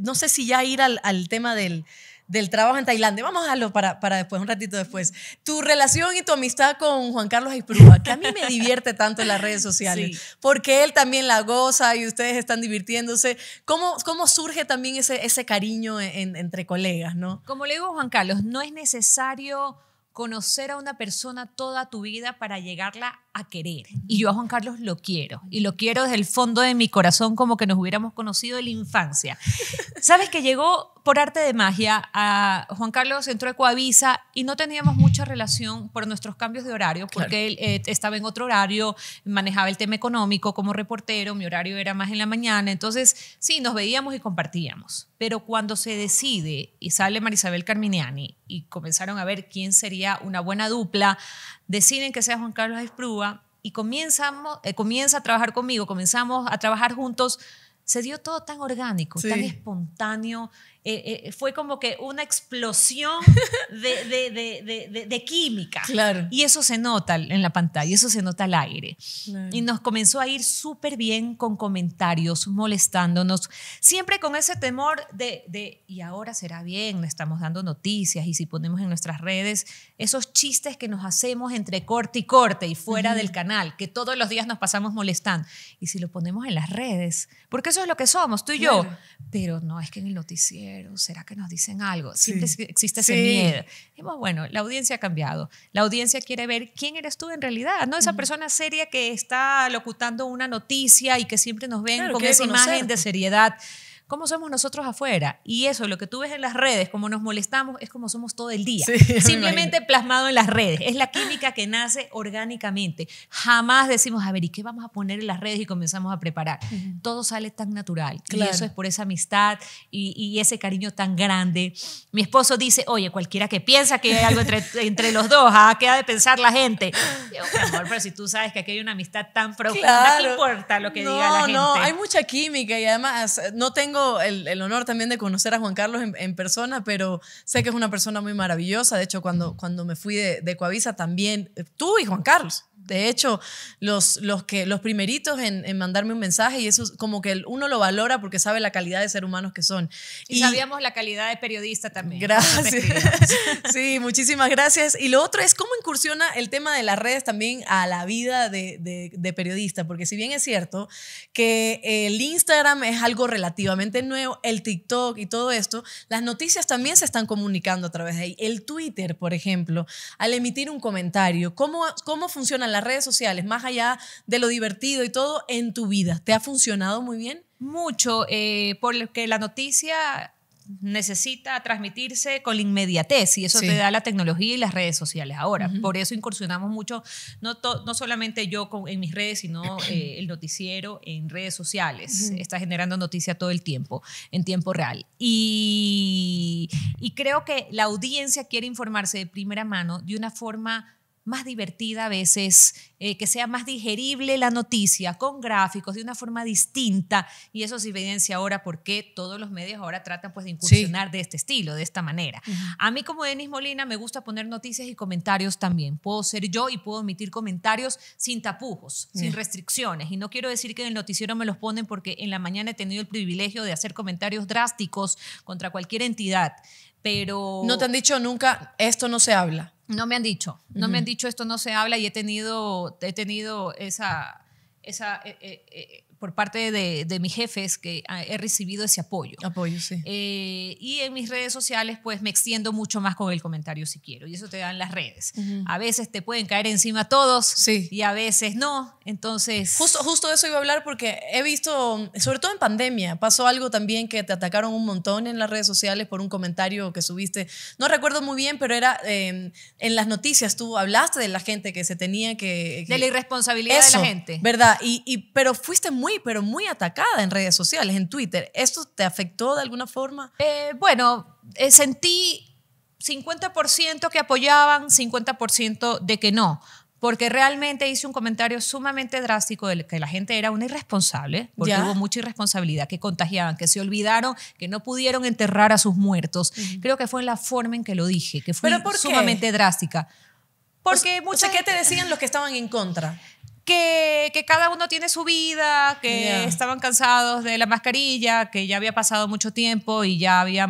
no sé si ya ir al tema del del trabajo en Tailandia. Vamos a dejarlo para, para después, un ratito después. Tu relación y tu amistad con Juan Carlos Isprúa, que a mí me divierte tanto en las redes sociales, porque él también la goza y ustedes están divirtiéndose. ¿Cómo, cómo surge también ese, ese cariño entre colegas, no? Como le digo Juan Carlos, no es necesario conocer a una persona toda tu vida para llegarla a querer. Y yo a Juan Carlos lo quiero. Y lo quiero desde el fondo de mi corazón como que nos hubiéramos conocido en la infancia. Sabes que llegó por arte de magia a Juan Carlos, entró a Coavisa y no teníamos mucha relación por nuestros cambios de horario, porque él eh, estaba en otro horario, manejaba el tema económico como reportero, mi horario era más en la mañana. Entonces, sí, nos veíamos y compartíamos. Pero cuando se decide y sale Marisabel Carminiani y comenzaron a ver quién sería una buena dupla, deciden que sea Juan Carlos Esprúa y comenzamos, eh, comienza a trabajar conmigo, comenzamos a trabajar juntos. Se dio todo tan orgánico, tan espontáneo eh, eh, fue como que una explosión de, de, de, química. Claro. Y eso se nota en la pantalla, eso se nota al aire. Y nos comenzó a ir súper bien con comentarios, molestándonos, siempre con ese temor de, y ahora será bien, estamos dando noticias y si ponemos en nuestras redes esos chistes que nos hacemos entre corte y corte y fuera del canal, que todos los días nos pasamos molestando. Y si lo ponemos en las redes, porque eso es lo que somos, tú y yo. Pero no, es que en el noticiero pero ¿Será que nos dicen algo? Siempre existe ese miedo. bueno, la audiencia ha cambiado. La audiencia quiere ver quién eres tú en realidad, no esa persona seria que está locutando una noticia y que siempre nos ven con esa imagen de seriedad cómo somos nosotros afuera. Y eso, lo que tú ves en las redes, como nos molestamos, es como somos todo el día. Simplemente plasmado en las redes. Es la química que nace orgánicamente. Jamás decimos, a ver, ¿y qué vamos a poner en las redes? Y comenzamos a preparar. Todo sale tan natural. Claro. Y eso es por esa amistad y, ese cariño tan grande. Mi esposo dice, oye, cualquiera que piensa que hay algo entre, los dos, ah, ¿qué ha de pensar la gente. Por favor, pero si tú sabes que aquí hay una amistad tan profunda, claro. ¿qué importa lo que diga la gente? No, hay mucha química y además no tengo el, honor también de conocer a Juan Carlos en, persona, pero sé que es una persona muy maravillosa. De hecho, cuando, cuando me fui de, de Coavisa también, eh, tú y Juan Carlos, de hecho, los, los, que, los primeritos en, mandarme un mensaje y eso es como que uno lo valora porque sabe la calidad de ser humanos que son. Y, sabíamos la calidad de periodista también. Gracias. sí, muchísimas gracias. Y lo otro es cómo incursiona el tema de las redes también a la vida de, periodista, porque si bien es cierto que el Instagram es algo relativamente nuevo, el TikTok y todo esto, las noticias también se están comunicando a través de ahí. El Twitter, por ejemplo, al emitir un comentario, ¿cómo, cómo funciona la las redes sociales, más allá de lo divertido y todo, en tu vida? ¿Te ha funcionado muy bien? Mucho, eh, porque la noticia necesita transmitirse con la inmediatez y eso le te da la tecnología y las redes sociales ahora. Por eso incursionamos mucho, no, no solamente yo con, en mis redes, sino eh, el noticiero en redes sociales. Está generando noticia todo el tiempo, en tiempo real. Y, y creo que la audiencia quiere informarse de primera mano de una forma más divertida a veces, eh, que sea más digerible la noticia, con gráficos, de una forma distinta. Y eso se evidencia ahora porque todos los medios ahora tratan pues, de incursionar de este estilo, de esta manera. A mí como Denis Molina me gusta poner noticias y comentarios también. Puedo ser yo y puedo emitir comentarios sin tapujos, sin restricciones. Y no quiero decir que en el noticiero me los ponen porque en la mañana he tenido el privilegio de hacer comentarios drásticos contra cualquier entidad pero... No te han dicho nunca, esto no se habla. No me han dicho, no me han dicho esto no se habla y he tenido, he tenido esa, esa, eh, eh, eh, por parte de, de, mis jefes que ah, he recibido ese apoyo. Apoyo, sí. Eh, y en mis redes sociales, pues me extiendo mucho más con el comentario si quiero. Y eso te dan las redes. A veces te pueden caer encima todos sí. y a veces no. Entonces. Justo, justo de eso iba a hablar porque he visto, sobre todo en pandemia, pasó algo también que te atacaron un montón en las redes sociales por un comentario que subiste. No recuerdo muy bien, pero era em, en las noticias tú hablaste de la gente que se tenía que. de la irresponsabilidad de la gente. ¿Verdad? Y, y, pero fuiste muy pero muy atacada en redes sociales, en Twitter. ¿Esto te afectó de alguna forma? Eh, bueno, eh, sentí 50% que apoyaban, 50% de que no. Porque realmente hice un comentario sumamente drástico de que la gente era una irresponsable, porque hubo mucha irresponsabilidad, que contagiaban, que se olvidaron, que no pudieron enterrar a sus muertos. Creo que fue en la forma en que lo dije, que fue sumamente drástica. Porque mucha gente ¿qué te decían los que estaban en contra? que, cada uno tiene su vida, que estaban cansados de la mascarilla, que ya había pasado mucho tiempo y ya había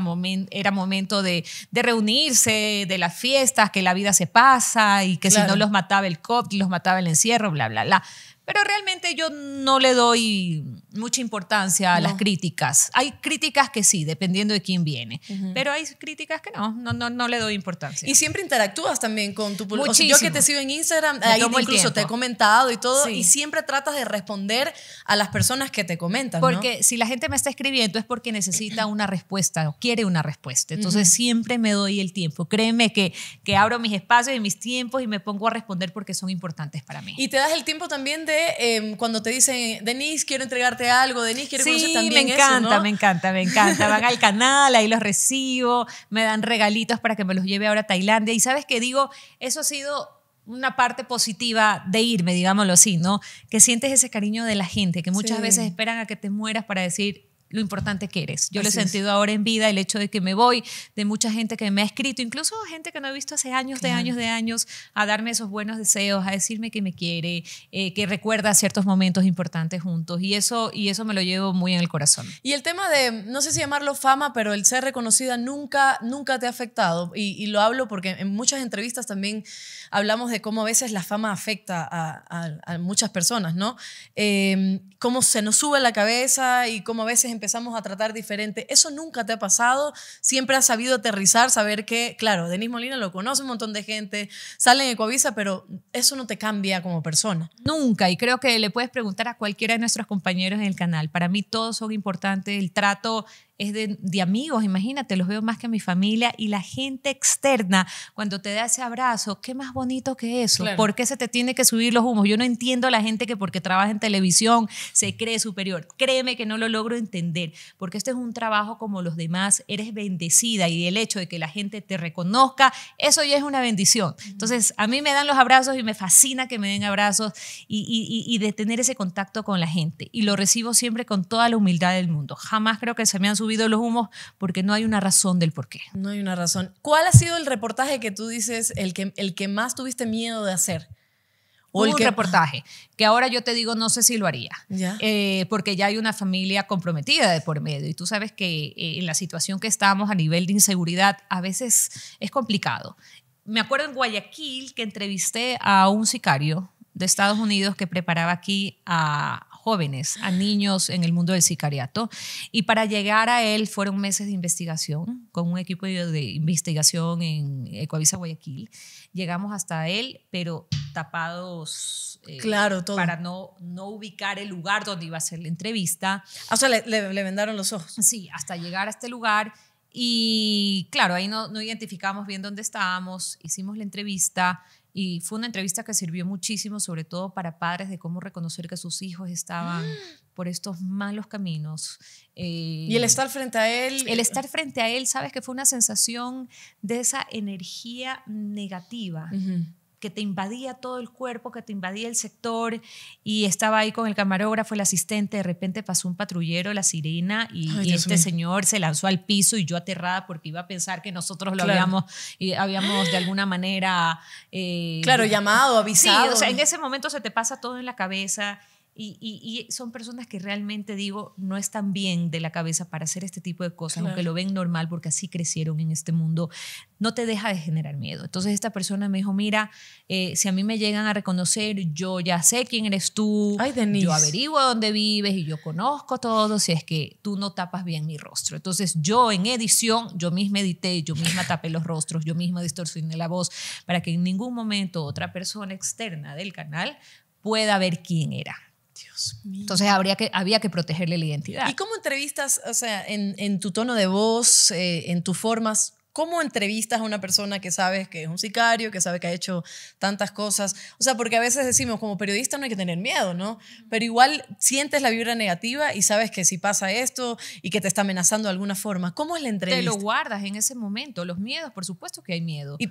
era momento de, reunirse, de las fiestas, que la vida se pasa y que si no los mataba el COVID, los mataba el encierro, bla, bla, bla. Pero realmente yo no le doy mucha importancia a las críticas. Hay críticas que sí, dependiendo de quién viene, pero hay críticas que no, no, no, le doy importancia. Y siempre interactúas también con tu público. Muchísimo. yo que te sigo en Instagram, ahí incluso te he comentado y todo, y siempre tratas de responder a las personas que te comentan. Porque si la gente me está escribiendo es porque necesita una respuesta o quiere una respuesta. Entonces siempre me doy el tiempo. Créeme que, que abro mis espacios y mis tiempos y me pongo a responder porque son importantes para mí. Y te das el tiempo también de Em, cuando te dicen, Denise, quiero entregarte algo, Denise, quiero sí, conocer también me encanta, me encanta, me encanta. Van al canal, ahí los recibo, me dan regalitos para que me los lleve ahora a Tailandia. Y sabes que digo, eso ha sido una parte positiva de irme, digámoslo así, ¿no? Que sientes ese cariño de la gente, que muchas veces esperan a que te mueras para decir, lo importante que eres. Yo lo he sentido ahora en vida, el hecho de que me voy, de mucha gente que me ha escrito, incluso gente que no he visto hace años, de años, de años, a darme esos buenos deseos, a decirme que me quiere, eh, que recuerda ciertos momentos importantes juntos. Y eso, y eso me lo llevo muy en el corazón. Y el tema de, no sé si llamarlo fama, pero el ser reconocida nunca, nunca te ha afectado. y lo hablo porque en muchas entrevistas también hablamos de cómo a veces la fama afecta a, muchas personas, ¿no? Em, cómo se nos sube la cabeza y cómo a veces empezamos a tratar diferente. Eso nunca te ha pasado, siempre has sabido aterrizar, saber que, claro, Denis Molina lo conoce un montón de gente, sale en Ecovisa, pero eso no te cambia como persona. Nunca, y creo que le puedes preguntar a cualquiera de nuestros compañeros en el canal. Para mí todos son importantes, el trato es de, amigos, imagínate, los veo más que mi familia y la gente externa, cuando te da ese abrazo, qué más bonito que eso, porque ¿por qué se te tiene que subir los humos? Yo no entiendo a la gente que porque trabaja en televisión se cree superior, créeme que no lo logro entender, porque este es un trabajo como los demás, eres bendecida y el hecho de que la gente te reconozca, eso ya es una bendición. Entonces, a mí me dan los abrazos y me fascina que me den abrazos y, y de tener ese contacto con la gente y lo recibo siempre con toda la humildad del mundo, jamás creo que se me han subido los humos porque no hay una razón del por qué. No hay una razón. ¿Cuál ha sido el reportaje que tú dices el que, el que más tuviste miedo de hacer? O el un reportaje que ahora yo te digo no sé si lo haría eh, porque ya hay una familia comprometida de por medio y tú sabes que eh, en la situación que estamos a nivel de inseguridad a veces es complicado me acuerdo en Guayaquil que entrevisté a un sicario de Estados Unidos que preparaba aquí a, a niños en el mundo del sicariato. Y para llegar a él fueron meses de investigación con un equipo de investigación en ecuavisa Guayaquil. Llegamos hasta él, pero tapados eh, claro, para no, no ubicar el lugar donde iba a ser la entrevista. Ah, o sea, le, le, vendaron los ojos. Sí, hasta llegar a este lugar. Y claro, ahí no, no identificamos bien dónde estábamos, hicimos la entrevista y fue una entrevista que sirvió muchísimo, sobre todo para padres, de cómo reconocer que sus hijos estaban por estos malos caminos. Eh, y el estar frente a él. El eh, estar frente a él, sabes que fue una sensación de esa energía negativa que te invadía todo el cuerpo, que te invadía el sector y estaba ahí con el camarógrafo, el asistente, de repente pasó un patrullero, la sirena y, este señor se lanzó al piso y yo aterrada porque iba a pensar que nosotros lo habíamos, y habíamos de alguna manera... Eh, claro, llamado, avisado. o sea, en ese momento se te pasa todo en la cabeza y, son personas que realmente, digo, no están bien de la cabeza para hacer este tipo de cosas, aunque lo ven normal porque así crecieron en este mundo, no te deja de generar miedo. Entonces esta persona me dijo, mira, eh, si a mí me llegan a reconocer, yo ya sé quién eres tú, yo averiguo dónde vives y yo conozco todo, si es que tú no tapas bien mi rostro. Entonces yo en edición, yo misma edité, yo misma tapé los rostros, yo misma distorsioné la voz para que en ningún momento otra persona externa del canal pueda ver quién era. Dios Entonces habría que, había que protegerle la identidad. ¿Y cómo entrevistas, o sea, en, tu tono de voz, eh, en tus formas, ¿Cómo entrevistas a una persona que sabes que es un sicario, que sabe que ha hecho tantas cosas? O sea, porque a veces decimos, como periodista no hay que tener miedo, ¿no? Pero igual sientes la vibra negativa y sabes que si pasa esto y que te está amenazando de alguna forma, ¿cómo es la entrevista? Te lo guardas en ese momento, los miedos, por supuesto que hay miedo. Y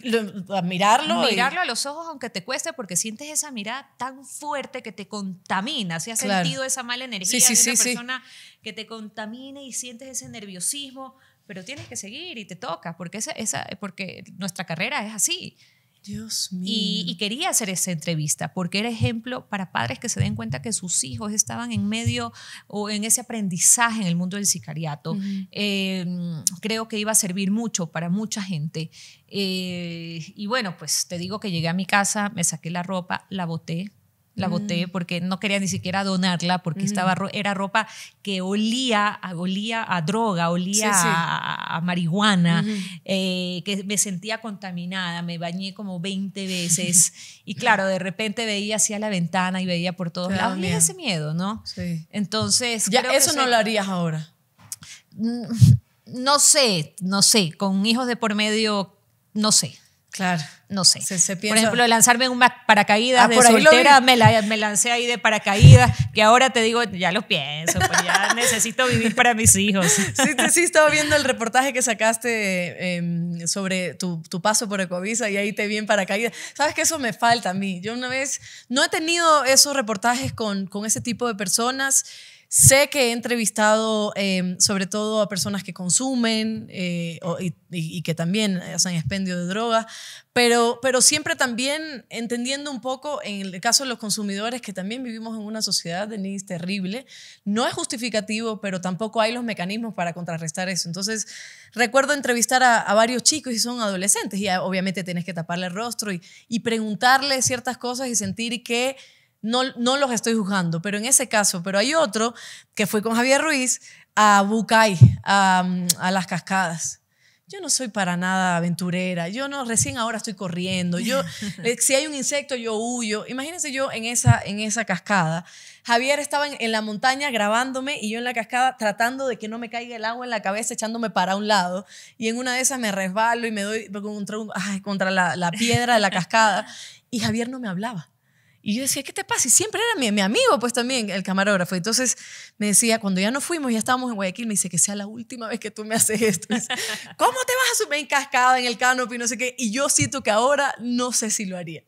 mirarlo. A mirarlo a los ojos, aunque te cueste, porque sientes esa mirada tan fuerte que te contamina, si has sentido esa mala energía de una persona que te contamina y sientes ese nerviosismo pero tienes que seguir y te toca, porque, esa, porque nuestra carrera es así. Y, quería hacer esa entrevista porque era ejemplo para padres que se den cuenta que sus hijos estaban en medio o en ese aprendizaje en el mundo del sicariato. Em, creo que iba a servir mucho para mucha gente. Eh, y bueno, pues te digo que llegué a mi casa, me saqué la ropa, la boté, la boté mm. porque no quería ni siquiera donarla porque estaba era ropa que olía olía a droga olía A, marihuana eh, que me sentía contaminada me bañé como 20 veces y claro de repente veía hacia la ventana y veía por todos lados ese miedo no sí. entonces ya eso no lo harías ahora mm, no sé no sé con hijos de por medio no sé Claro. No sé. Por ejemplo, lanzarme en un paracaídas ah, por me, lancé ahí de paracaídas, que ahora te digo, ya lo pienso, pues ya necesito vivir para mis hijos. Sí, sí, estaba viendo el reportaje que sacaste em, sobre tu, paso por Ecovisa y ahí te vi en paracaídas. Sabes que eso me falta a mí. Yo una vez, no he tenido esos reportajes con, con ese tipo de personas. Sé que he entrevistado em, sobre todo a personas que consumen eh, y, que también hacen expendio de drogas, pero, pero siempre también entendiendo un poco, en el caso de los consumidores, que también vivimos en una sociedad de NIS terrible, no es justificativo, pero tampoco hay los mecanismos para contrarrestar eso. Entonces, recuerdo entrevistar a, varios chicos y son adolescentes y ah, obviamente tienes que taparle el rostro y preguntarle ciertas cosas y sentir que no, los estoy juzgando, pero en ese caso, pero hay otro que fue con Javier Ruiz a Bucay, a, mm, las cascadas yo no soy para nada aventurera, yo no, recién ahora estoy corriendo, yo, eh, si hay un insecto yo huyo. Imagínense yo en esa, en esa cascada. Javier estaba en, la montaña grabándome y yo en la cascada tratando de que no me caiga el agua en la cabeza, echándome para un lado. Y en una de esas me resbalo y me doy contra, la piedra de la cascada. Y Javier no me hablaba. Y yo decía, ¿qué te pasa? Y siempre era mi, amigo, pues también, el camarógrafo. Entonces me decía, cuando ya no fuimos, ya estábamos en Guayaquil, me dice, que sea la última vez que tú me haces esto. ¿Cómo te vas a subir en cascada, en el canopy, no sé qué? Y yo siento que ahora no sé si lo haría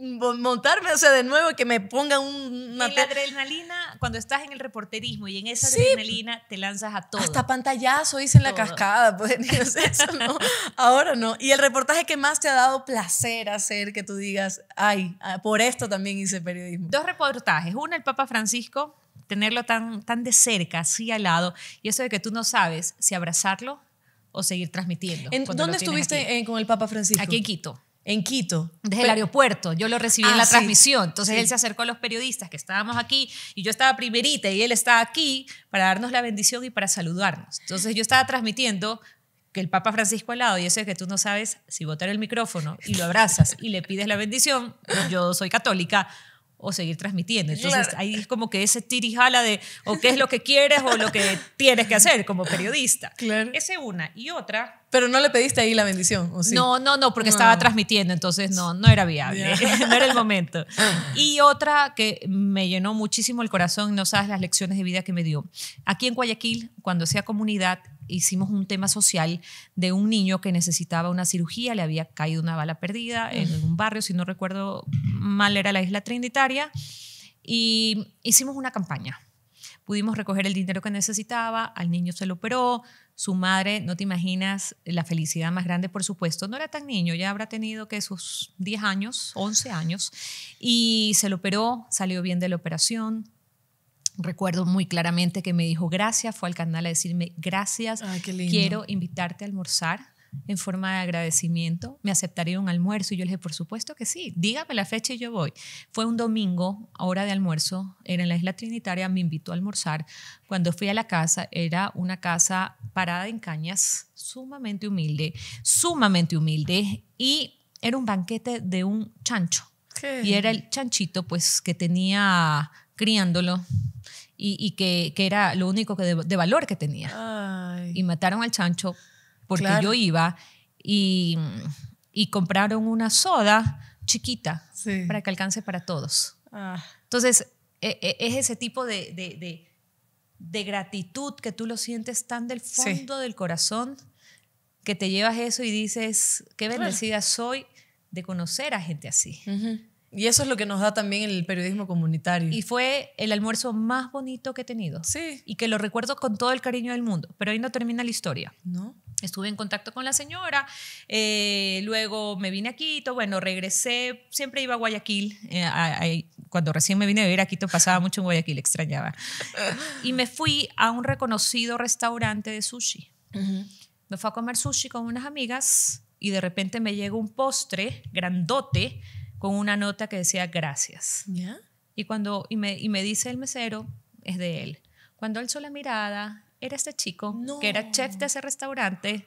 montarme, o sea, de nuevo, que me pongan un... Una... la adrenalina, cuando estás en el reporterismo y en esa adrenalina te lanzas a todo. Hasta pantallazo hice en la cascada, pues, eso no, ahora no. Y el reportaje que más te ha dado placer hacer, que tú digas, ay, ah, por esto también hice periodismo. Dos reportajes, uno el Papa Francisco, tenerlo tan, tan de cerca, así al lado, y eso de que tú no sabes si abrazarlo o seguir transmitiendo. ¿En, ¿Dónde estuviste con el Papa Francisco? Aquí en Quito en Quito. Desde el aeropuerto, yo lo recibí en la ah, transmisión. Entonces él se acercó a los periodistas que estábamos aquí y yo estaba primerita y él estaba aquí para darnos la bendición y para saludarnos. Entonces yo estaba transmitiendo que el Papa Francisco al lado, y eso es que tú no sabes si botar el micrófono y lo abrazas y le pides la bendición, yo soy católica, o seguir transmitiendo. Entonces ahí es como que ese tirijala de o qué es lo que quieres o lo que tienes que hacer como periodista. Claro. Esa una. Y otra... Pero no le pediste ahí la bendición, No, no, no, porque estaba transmitiendo, entonces no, no era viable, no era el momento. Y otra que me llenó muchísimo el corazón, no sabes las lecciones de vida que me dio. Aquí en Guayaquil, cuando hacía comunidad, hicimos un tema social de un niño que necesitaba una cirugía, le había caído una bala perdida en un barrio, si no recuerdo mal era la isla Trinitaria, y hicimos una campaña. Pudimos recoger el dinero que necesitaba, al niño se lo operó, su madre, no te imaginas la felicidad más grande, por supuesto, no era tan niño, ya habrá tenido que sus 10 años, 11 años, y se lo operó, salió bien de la operación, Recuerdo muy claramente que me dijo gracias, fue al canal a decirme gracias, quiero invitarte a almorzar en forma de agradecimiento, me aceptaría un almuerzo. Y yo le dije, por supuesto que sí, dígame la fecha y yo voy. Fue un domingo, hora de almuerzo, era en la isla Trinitaria, me invitó a almorzar. Cuando fui a la casa, era una casa parada en cañas, sumamente humilde, sumamente humilde, y era un banquete de un chancho. Y era el chanchito, pues, que tenía criándolo y, que, era lo único que de, valor que tenía. Y mataron al chancho porque yo iba y, compraron una soda chiquita para que alcance para todos. Ah. Entonces, e, e, es ese tipo de, de, gratitud que tú lo sientes tan del fondo del corazón que te llevas eso y dices, qué bendecida soy de conocer a gente así. Y eso es lo que nos da también el periodismo comunitario. Y fue el almuerzo más bonito que he tenido. Sí. Y que lo recuerdo con todo el cariño del mundo. Pero ahí no termina la historia. No. Estuve en contacto con la señora, eh, luego me vine a Quito, bueno, regresé, siempre iba a Guayaquil, eh, cuando recién me vine a vivir a Quito pasaba mucho en Guayaquil, extrañaba. Y me fui a un reconocido restaurante de sushi. Me fui a comer sushi con unas amigas y de repente me llegó un postre grandote con una nota que decía gracias. Y, cuando, y me, y me dice el mesero, es de él. Cuando alzó la mirada, era este chico que era chef de ese restaurante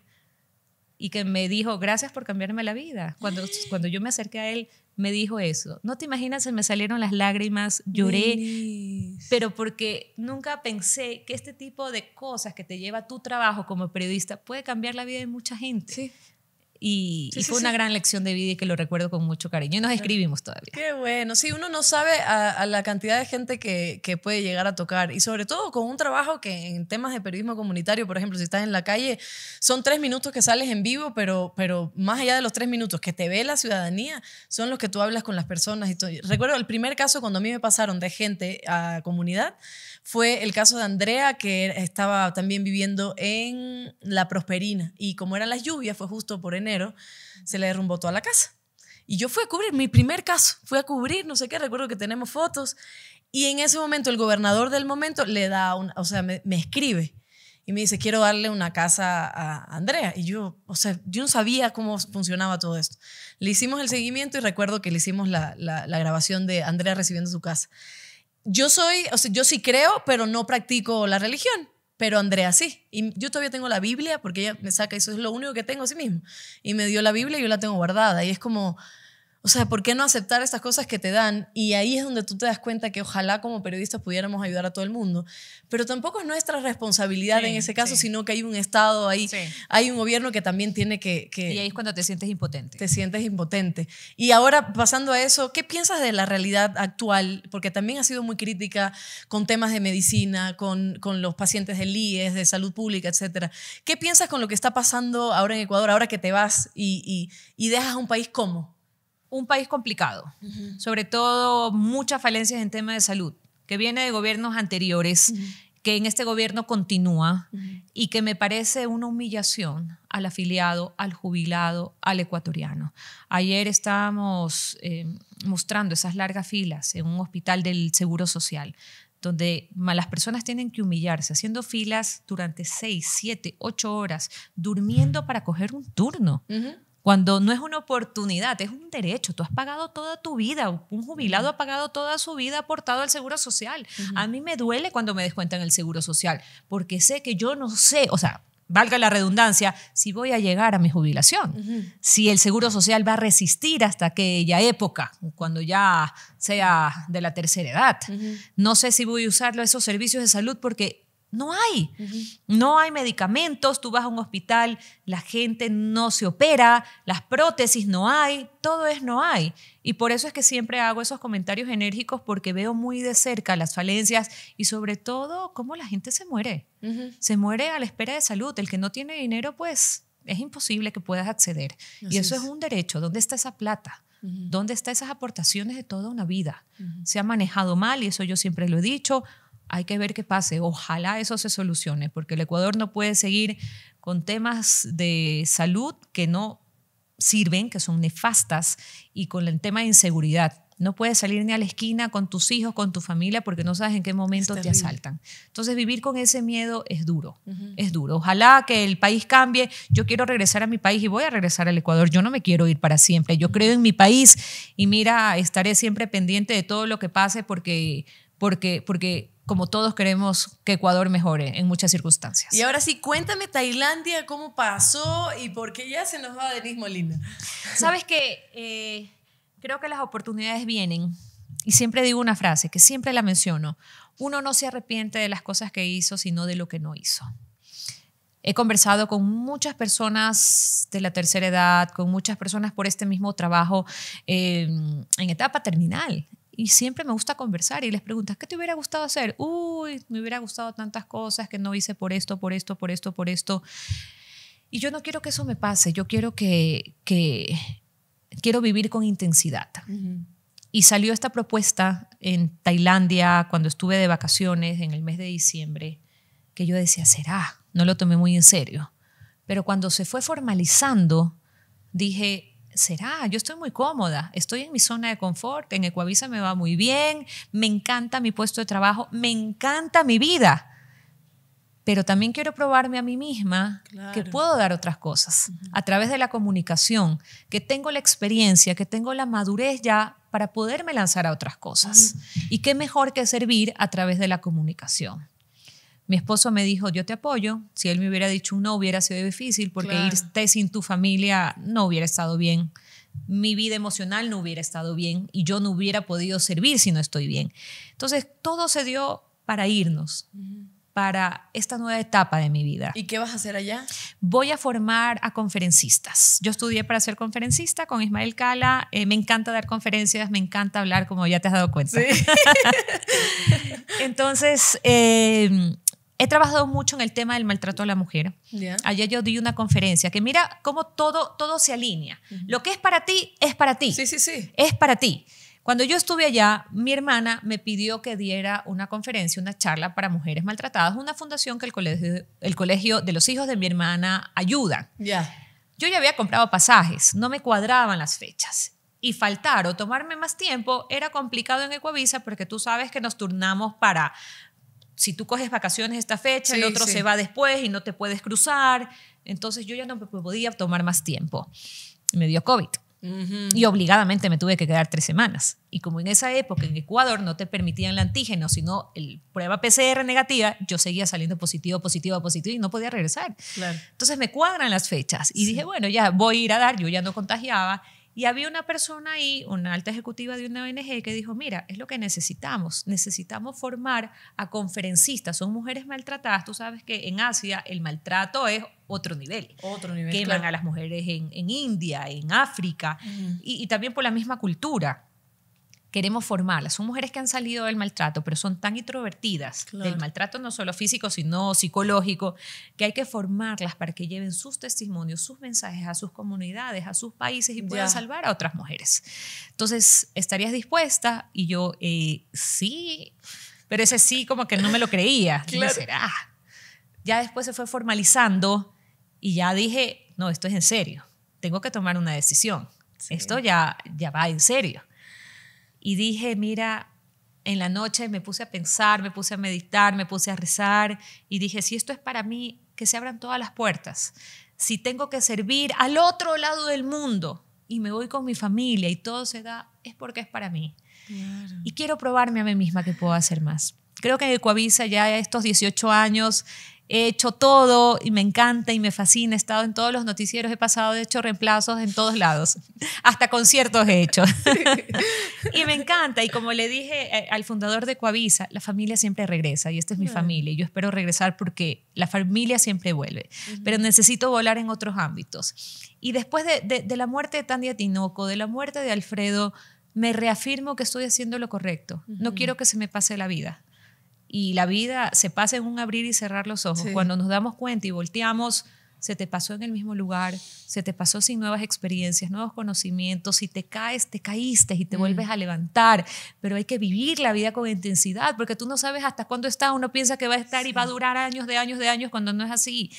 y que me dijo, gracias por cambiarme la vida. Cuando, cuando yo me acerqué a él, me dijo eso. No te imaginas, se me salieron las lágrimas, lloré, pero porque nunca pensé que este tipo de cosas que te lleva tu trabajo como periodista puede cambiar la vida de mucha gente. Sí. Y, fue una gran lección de vida y que lo recuerdo con mucho cariño. Y nos escribimos todavía. Qué bueno. Sí, uno no sabe a, la cantidad de gente que, puede llegar a tocar. Y sobre todo con un trabajo que en temas de periodismo comunitario, por ejemplo, si estás en la calle, son tres minutos que sales en vivo, pero, pero más allá de los tres minutos que te ve la ciudadanía, son los que tú hablas con las personas. Y Recuerdo el primer caso cuando a mí me pasaron de gente a comunidad, fue el caso de Andrea, que estaba también viviendo en La Prosperina. Y como eran las lluvias, fue justo por enero se le derrumbó toda la casa. Y yo fui a cubrir, mi primer caso, fui a cubrir, no sé qué, recuerdo que tenemos fotos. Y en ese momento el gobernador del momento le da, una, o sea, me, escribe y me dice, quiero darle una casa a Andrea. Y yo, o sea, yo no sabía cómo funcionaba todo esto. Le hicimos el seguimiento y recuerdo que le hicimos la, la, la grabación de Andrea recibiendo su casa. Yo soy, o sea, yo sí creo, pero no practico la religión pero Andrea sí. Y yo todavía tengo la Biblia porque ella me saca, eso es lo único que tengo a sí mismo. Y me dio la Biblia y yo la tengo guardada. Y es como, o sea, ¿por qué no aceptar estas cosas que te dan? Y ahí es donde tú te das cuenta que ojalá como periodistas pudiéramos ayudar a todo el mundo. Pero tampoco es nuestra responsabilidad en ese caso, sino que hay un Estado, ahí, hay un gobierno que también tiene que, Y ahí es cuando te sientes impotente. Te sientes impotente. Y ahora, pasando a eso, ¿qué piensas de la realidad actual? Porque también ha sido muy crítica con temas de medicina, con, con los pacientes del IES, de salud pública, etc. ¿Qué piensas con lo que está pasando ahora en Ecuador, ahora que te vas y, y, y dejas un país como? un país complicado, sobre todo muchas falencias en tema de salud, que viene de gobiernos anteriores, que en este gobierno continúa y que me parece una humillación al afiliado, al jubilado, al ecuatoriano. Ayer estábamos eh, mostrando esas largas filas en un hospital del Seguro Social donde las personas tienen que humillarse, haciendo filas durante seis, siete, ocho horas, durmiendo para coger un turno. Cuando no es una oportunidad, es un derecho. Tú has pagado toda tu vida, un jubilado ha pagado toda su vida, aportado al seguro social. A mí me duele cuando me descuentan el seguro social, porque sé que yo no sé, o sea, valga la redundancia, si voy a llegar a mi jubilación, si el seguro social va a resistir hasta aquella época, cuando ya sea de la tercera edad. No sé si voy a usar esos servicios de salud porque no hay. No hay medicamentos. Tú vas a un hospital, la gente no se opera, las prótesis no hay, todo es no hay. Y por eso es que siempre hago esos comentarios enérgicos porque veo muy de cerca las falencias y sobre todo cómo la gente se muere. Se muere a la espera de salud. El que no tiene dinero, pues es imposible que puedas acceder. y eso es. un derecho. ¿Dónde está esa plata? ¿Dónde están esas aportaciones de toda una vida? Se ha manejado mal, y eso yo siempre lo he dicho, hay que ver qué pase. Ojalá eso se solucione, porque el Ecuador no puede seguir con temas de salud que no sirven, que son nefastas, y con el tema de inseguridad. No puedes salir ni a la esquina con tus hijos, con tu familia, porque no sabes en qué momento te asaltan. Entonces, vivir con ese miedo es duro, es duro. Ojalá que el país cambie. Yo quiero regresar a mi país y voy a regresar al Ecuador. Yo no me quiero ir para siempre. Yo creo en mi país y mira, estaré siempre pendiente de todo lo que pase porque, porque, porque como todos queremos que Ecuador mejore en muchas circunstancias. Y ahora sí, cuéntame Tailandia, cómo pasó y por qué ya se nos va Denis Molina. Sabes que eh, creo que las oportunidades vienen y siempre digo una frase que siempre la menciono. Uno no se arrepiente de las cosas que hizo, sino de lo que no hizo. He conversado con muchas personas de la tercera edad, con muchas personas por este mismo trabajo eh, en etapa terminal, y siempre me gusta conversar y les preguntas, ¿qué te hubiera gustado hacer? Uy, me hubiera gustado tantas cosas que no hice por esto, por esto, por esto, por esto. Y yo no quiero que eso me pase, yo quiero que, quiero vivir con intensidad. Y salió esta propuesta en Tailandia cuando estuve de vacaciones en el mes de diciembre, que yo decía, será, no lo tomé muy en serio. Pero cuando se fue formalizando, dije, será, yo estoy muy cómoda, estoy en mi zona de confort, en Ecuavisa me va muy bien, me encanta mi puesto de trabajo, me encanta mi vida, pero también quiero probarme a mí misma que puedo dar otras cosas a través de la comunicación, que tengo la experiencia, que tengo la madurez ya para poderme lanzar a otras cosas. Y qué mejor que servir a través de la comunicación. Mi esposo me dijo, yo te apoyo. Si él me hubiera dicho no, hubiera sido difícil porque irte sin tu familia no hubiera estado bien. Mi vida emocional no hubiera estado bien y yo no hubiera podido servir si no estoy bien. Entonces, todo se dio para irnos. para esta nueva etapa de mi vida. ¿Y qué vas a hacer allá? Voy a formar a conferencistas. Yo estudié para ser conferencista con Ismael Cala. Eh, me encanta dar conferencias, me encanta hablar, como ya te has dado cuenta. Entonces, eh, He trabajado mucho en el tema del maltrato a la mujer. Allá yo di una conferencia que mira cómo todo, todo se alinea. Lo que es para ti, es para ti. Sí, sí, sí. Es para ti. Cuando yo estuve allá, mi hermana me pidió que diera una conferencia, una charla para mujeres maltratadas, una fundación que el colegio, de los hijos de mi hermana ayuda. Ya. Yo ya había comprado pasajes, no me cuadraban las fechas y faltar o tomarme más tiempo era complicado en Ecuavisa porque tú sabes que nos turnamos para si tú coges vacaciones esta fecha, el otro se va después y no te puedes cruzar. Entonces yo ya no podía tomar más tiempo. Me dio COVID. Y obligadamente me tuve que quedar tres semanas. Y como en esa época en Ecuador no te permitían el antígeno, sino el prueba PCR negativa, yo seguía saliendo positivo, positivo, positivo y no podía regresar. Entonces me cuadran las fechas. Y dije, bueno, ya voy a ir a dar, yo ya no contagiaba y había una persona ahí, una alta ejecutiva de una ONG, que dijo, mira, es lo que necesitamos, necesitamos formar a conferencistas, son mujeres maltratadas, tú sabes que en Asia el maltrato es otro nivel. Otro nivel. Queman a las mujeres en, India, en África, y, también por la misma cultura queremos formarlas. Son mujeres que han salido del maltrato, pero son tan introvertidas del maltrato no solo físico, sino psicológico, que hay que formarlas para que lleven sus testimonios, sus mensajes a sus comunidades, a sus países y puedan salvar a otras mujeres. Entonces, ¿estarías dispuesta? Y yo, eh, sí, pero ese sí como que no me lo creía. será? Ya después se fue formalizando y ya dije, no, esto es en serio, tengo que tomar una decisión. Esto ya, ya va en serio y dije, mira, en la noche me puse a pensar, me puse a meditar, me puse a rezar y dije, si esto es para mí, que se abran todas las puertas. Si tengo que servir al otro lado del mundo y me voy con mi familia y todo se da, es porque es para mí. Y quiero probarme a mí misma que puedo hacer más. Creo que en Ecuavisa ya estos 18 años he hecho todo y me encanta y me fascina, he estado en todos los noticieros, he pasado, he hecho reemplazos en todos lados, hasta conciertos he hecho. y me encanta, y como le dije eh, al fundador de Coavisa, la familia siempre regresa y esta es mi familia y yo espero regresar porque la familia siempre vuelve, pero necesito volar en otros ámbitos. Y después de, la muerte de Tandia Tinoco, de la muerte de Alfredo, me reafirmo que estoy haciendo lo correcto. No quiero que se me pase la vida y la vida se pasa en un abrir y cerrar los ojos. Cuando nos damos cuenta y volteamos, se te pasó en el mismo lugar, se te pasó sin nuevas experiencias, nuevos conocimientos, si te caes, te caíste y te mm. vuelves a levantar, pero hay que vivir la vida con intensidad, porque tú no sabes hasta cuándo está, uno piensa que va a estar y va a durar años de años de años cuando no es así.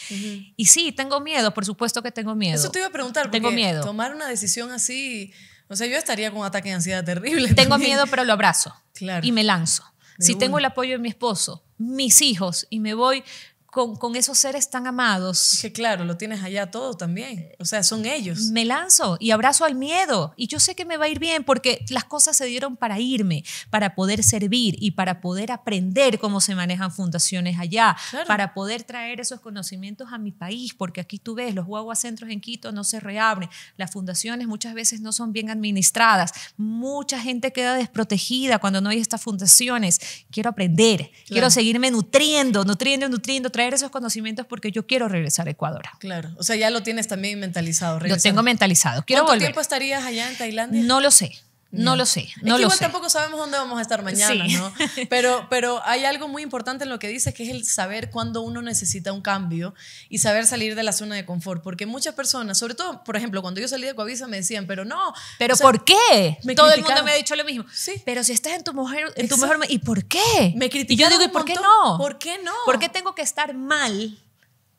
Y sí, tengo miedo, por supuesto que tengo miedo. Eso te iba a preguntar, tengo miedo. Tomar una decisión así, o sea, yo estaría con un ataque de ansiedad terrible. Tengo miedo, pero lo abrazo y me lanzo si tengo el apoyo de mi esposo, mis hijos, y me voy con, esos seres tan amados. Que claro, lo tienes allá todo también. O sea, son ellos. Me lanzo y abrazo al miedo. Y yo sé que me va a ir bien porque las cosas se dieron para irme, para poder servir y para poder aprender cómo se manejan fundaciones allá, para poder traer esos conocimientos a mi país, porque aquí tú ves, los guagua centros en Quito no se reabren, las fundaciones muchas veces no son bien administradas, mucha gente queda desprotegida cuando no hay estas fundaciones. Quiero aprender, quiero seguirme nutriendo, nutriendo, nutriendo, nutriendo esos conocimientos porque yo quiero regresar a Ecuador. Claro, o sea, ya lo tienes también mentalizado. Lo tengo mentalizado. ¿Cuánto tiempo estarías allá en Tailandia? No lo sé. No, mm. lo sé, no igual tampoco sabemos dónde vamos a estar mañana, ¿no? Pero, pero hay algo muy importante en lo que dices, que es el saber cuándo uno necesita un cambio y saber salir de la zona de confort. Porque muchas personas, sobre todo, por ejemplo, cuando yo salí de Coavisa me decían, pero no. ¿Pero por qué? Todo el mundo me ha dicho lo mismo. Sí. Pero si estás en tu, mujer, en tu mejor... ¿Y por qué? Me critican Y yo digo, ¿y por qué no? ¿Por qué no? ¿Por qué tengo que estar mal?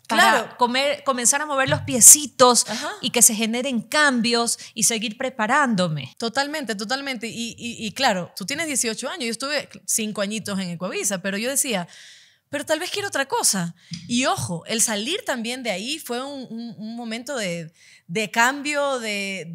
claro. comer, comenzar a mover los piecitos y que se generen cambios y seguir preparándome. Totalmente, totalmente. Y, claro, tú tienes 18 años, yo estuve 5 añitos en Ecovisa, pero yo decía, pero tal vez quiero otra cosa. Y ojo, el salir también de ahí fue un, momento de, cambio, de,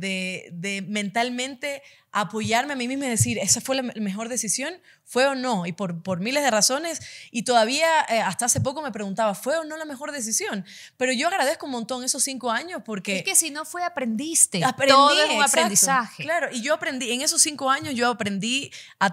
de, mentalmente apoyarme a mí misma y decir, esa fue la mejor decisión ¿Fue o no? Y por, por miles de razones. Y todavía eh, hasta hace poco me preguntaba, ¿fue o no la mejor decisión? Pero yo agradezco un montón esos cinco años porque... Es que si no fue, aprendiste. Aprendí, un aprendizaje. Claro, y yo aprendí, en esos cinco años yo aprendí a,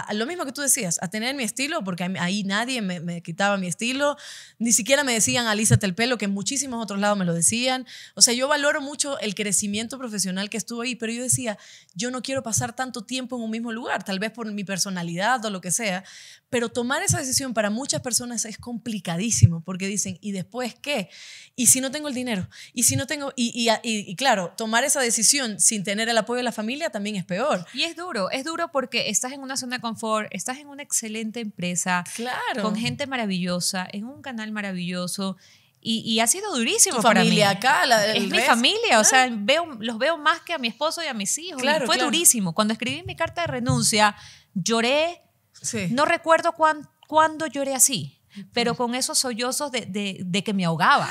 a, lo mismo que tú decías, a tener mi estilo, porque ahí nadie me, me quitaba mi estilo, ni siquiera me decían alízate el pelo, que en muchísimos otros lados me lo decían. O sea, yo valoro mucho el crecimiento profesional que estuvo ahí, pero yo decía, yo no quiero pasar tanto tiempo en un mismo lugar, tal vez por mi personalidad o lo que sea, pero tomar esa decisión para muchas personas es complicadísimo porque dicen, ¿y después qué? ¿Y si no tengo el dinero? ¿Y si no tengo...? Y, claro, tomar esa decisión sin tener el apoyo de la familia también es peor. Y es duro, es duro porque estás en una zona de confort, estás en una excelente empresa, claro. con gente maravillosa, en un canal maravilloso. Y, ha sido durísimo para familia mí. acá, la, es mi familia, o ah. sea, veo, los veo más que a mi esposo y a mis hijos. Claro, fue durísimo. Cuando escribí mi carta de renuncia, Lloré, no recuerdo cuán, cuándo lloré así, pero con esos sollozos de, de, que me ahogaba.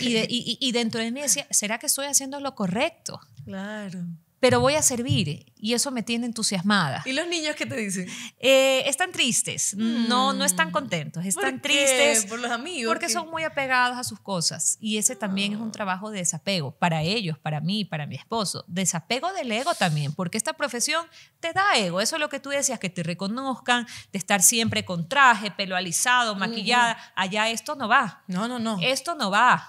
Y, y, dentro de mí decía, ¿será que estoy haciendo lo correcto? Claro pero voy a servir y eso me tiene entusiasmada. ¿Y los niños qué te dicen? Eh, están tristes, no, no mm. están contentos, están tristes por los amigos. Porque son muy apegados a sus cosas y ese también es un ah. trabajo de desapego para ellos, para mí, para mi esposo. Desapego del ego también, porque esta profesión te da ego, eso es lo que tú decías, que te reconozcan, de estar siempre con traje, pelo alisado, maquillada, allá esto no va. No, no, no. Esto no va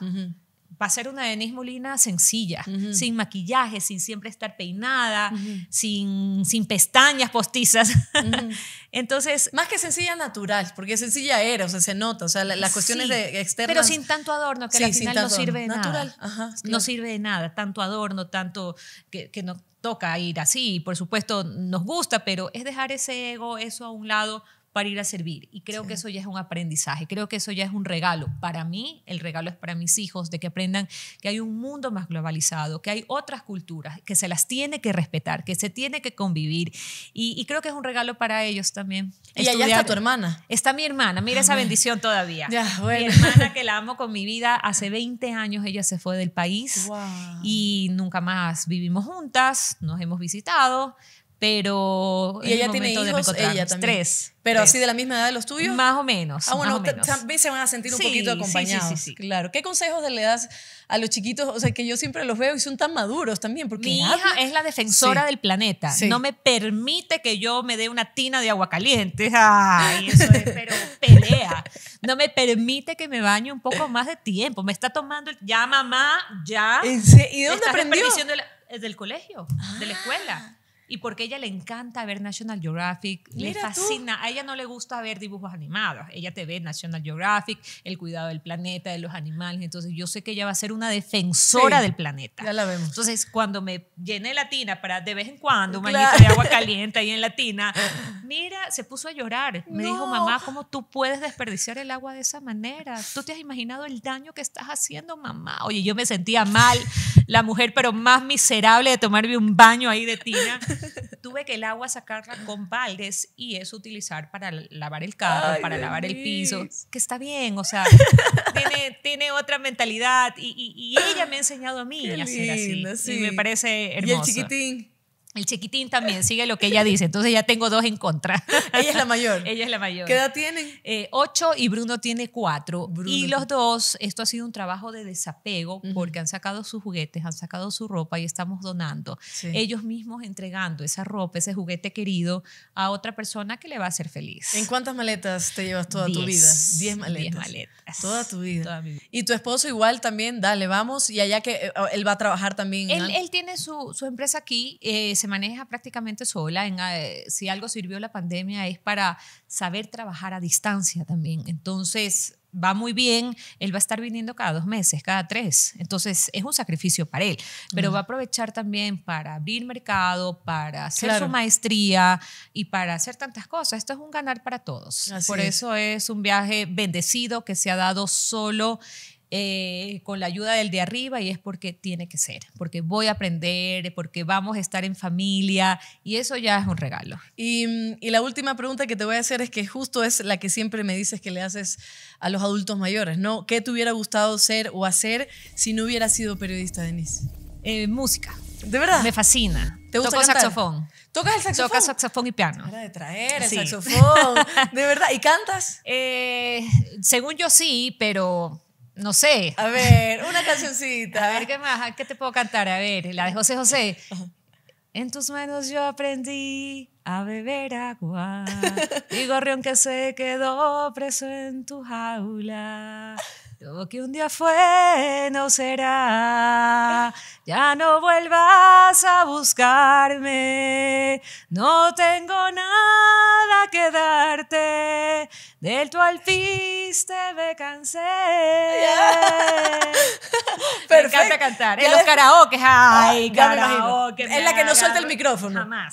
va a ser una Denise Molina sencilla, sin maquillaje, sin siempre estar peinada, sin, sin pestañas postizas. Entonces... Más que sencilla natural, porque sencilla era, o sea, se nota, o sea, las cuestiones de externas... Pero sin tanto adorno, que al final no sirve de natural. nada. No sirve de nada, tanto adorno, tanto que, que no toca ir así, por supuesto nos gusta, pero es dejar ese ego, eso a un lado para ir a servir. Y creo que eso ya es un aprendizaje, creo que eso ya es un regalo. Para mí, el regalo es para mis hijos, de que aprendan que hay un mundo más globalizado, que hay otras culturas, que se las tiene que respetar, que se tiene que convivir. Y, creo que es un regalo para ellos también. Y allá está tu hermana. Está mi hermana, mira esa bendición todavía. Mi hermana que la amo con mi vida, hace 20 años ella se fue del país y nunca más vivimos juntas, nos hemos visitado pero y ella tiene hijos ella también tres pero así de la misma edad de los tuyos más o menos ah bueno también se van a sentir un poquito acompañados sí, sí, claro qué consejos le das a los chiquitos o sea que yo siempre los veo y son tan maduros también porque mi hija es la defensora del planeta no me permite que yo me dé una tina de agua caliente ay es pero pelea no me permite que me bañe un poco más de tiempo me está tomando ya mamá ya y dónde aprendió es del colegio de la escuela y porque a ella le encanta ver National Geographic, le fascina, a ella no le gusta ver dibujos animados, ella te ve National Geographic, el cuidado del planeta, de los animales, entonces yo sé que ella va a ser una defensora del planeta. Ya la vemos. Entonces, cuando me llené la tina para de vez en cuando, un claro. de agua caliente ahí en la tina, mira, se puso a llorar. Me dijo, mamá, ¿cómo tú puedes desperdiciar el agua de esa manera? ¿Tú te has imaginado el daño que estás haciendo, mamá? Oye, yo me sentía mal, la mujer, pero más miserable de tomarme un baño ahí de tina. tuve que el agua sacarla con baldes y eso utilizar para lavar el carro, para lavar el piso, que está bien, o sea, tiene, otra mentalidad y, ella me ha enseñado a mí Y me parece hermoso. Y el chiquitín. El chiquitín también sigue lo que ella dice, entonces ya tengo dos en contra. Ella es la mayor. ella es la mayor. ¿Qué edad tienen? Eh, ocho y Bruno tiene cuatro. Y los dos, esto ha sido un trabajo de desapego porque han sacado sus juguetes, han sacado su ropa y estamos donando. Ellos mismos entregando esa ropa, ese juguete querido a otra persona que le va a hacer feliz. ¿En cuántas maletas te llevas toda tu vida? Diez maletas. Diez maletas. Toda tu vida. Y tu esposo igual también, dale, vamos. Y allá que eh, él va a trabajar también. Él, tiene su, empresa aquí. Eh, se maneja prácticamente sola. Eh, si algo sirvió la pandemia es para saber trabajar a distancia también. Entonces, va muy bien, él va a estar viniendo cada dos meses, cada tres. Entonces es un sacrificio para él, pero mm. va a aprovechar también para abrir mercado, para hacer su maestría y para hacer tantas cosas. Esto es un ganar para todos. Por eso es un viaje bendecido que se ha dado solo eh, con la ayuda del de arriba y es porque tiene que ser, porque voy a aprender, porque vamos a estar en familia y eso ya es un regalo. Y, mm, y, la última pregunta que te voy a hacer es que justo es la que siempre me dices que le haces a los adultos mayores, ¿no? ¿Qué te hubiera gustado ser o hacer si no hubiera sido periodista, Denise? Eh, música. ¿De verdad? Me fascina. ¿Te gusta Toco saxofón. ¿Tocas el saxofón? saxofón y piano. Era de traer el saxofón. ¿De verdad? ¿Y cantas? Eh, según yo sí, pero no sé. A ver, una cancioncita. A ver, ¿qué más? ¿Qué te puedo cantar? A ver, la de José José. En tus manos yo aprendí a beber agua y gorrión que se quedó preso en tu jaula. Lo que un día fue no será, ya no vuelvas a buscarme, no tengo nada que darte, del tu alpiste me cansé. Yeah. encanta cantar. En ¿eh? los ah, karaoke, ay, karaoke. Es la que no suelta el micrófono. Jamás,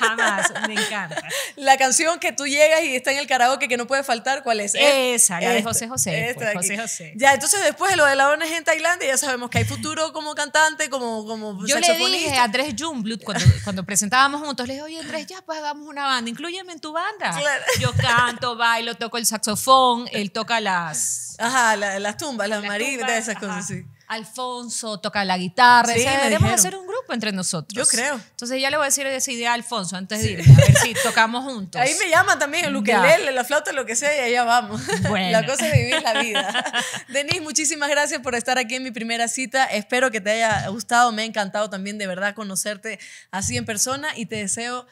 jamás, me encanta. La canción que tú llegas y está en el karaoke que no puede faltar, ¿cuál es? Esa, la de José José. Pues, José José. Ya, entonces después de lo de la ONG en Tailandia, ya sabemos que hay futuro como cantante, como, como Yo le dije a Andrés Jumblut cuando, cuando presentábamos juntos, le dije, oye Andrés, ya pues hagamos una banda, incluyeme en tu banda. Claro. Yo canto, bailo, toco el saxofón, él toca las... Ajá, las tumbas, las, esas cosas, Alfonso toca la guitarra, sí, hacer entre nosotros. Yo creo. Entonces ya le voy a decir esa idea a Alfonso antes de irme, a ver si tocamos juntos. Ahí me llama también el ukelele, la flauta, lo que sea, y allá vamos. Bueno. La cosa es vivir la vida. Denise, muchísimas gracias por estar aquí en mi primera cita. Espero que te haya gustado, me ha encantado también de verdad conocerte así en persona y te deseo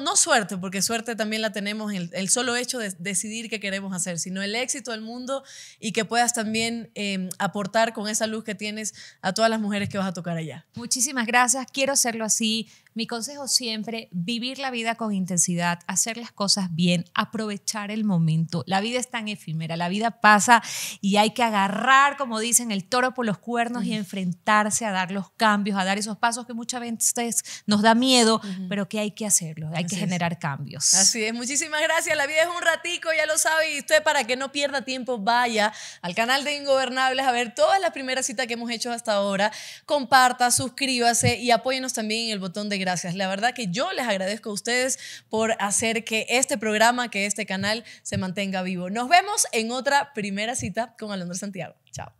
no suerte, porque suerte también la tenemos, el, solo hecho de decidir qué queremos hacer, sino el éxito del mundo y que puedas también em, aportar con esa luz que tienes a todas las mujeres que vas a tocar allá. Muchísimas gracias, quiero hacerlo así, mi consejo siempre, vivir la vida con intensidad, hacer las cosas bien, aprovechar el momento. La vida es tan efímera, la vida pasa y hay que agarrar, como dicen, el toro por los cuernos y enfrentarse a dar los cambios, a dar esos pasos que muchas veces nos da miedo, pero que hay que hacerlo, hay que generar cambios. Así es, muchísimas gracias. La vida es un ratico, ya lo sabe, y usted para que no pierda tiempo, vaya al canal de Ingobernables a ver todas las primeras citas que hemos hecho hasta ahora. Comparta, suscríbase y apóyenos también en el botón de gracias. La verdad que yo les agradezco a ustedes por hacer que este programa, que este canal se mantenga vivo. Nos vemos en otra primera cita con Alondra Santiago. Chao.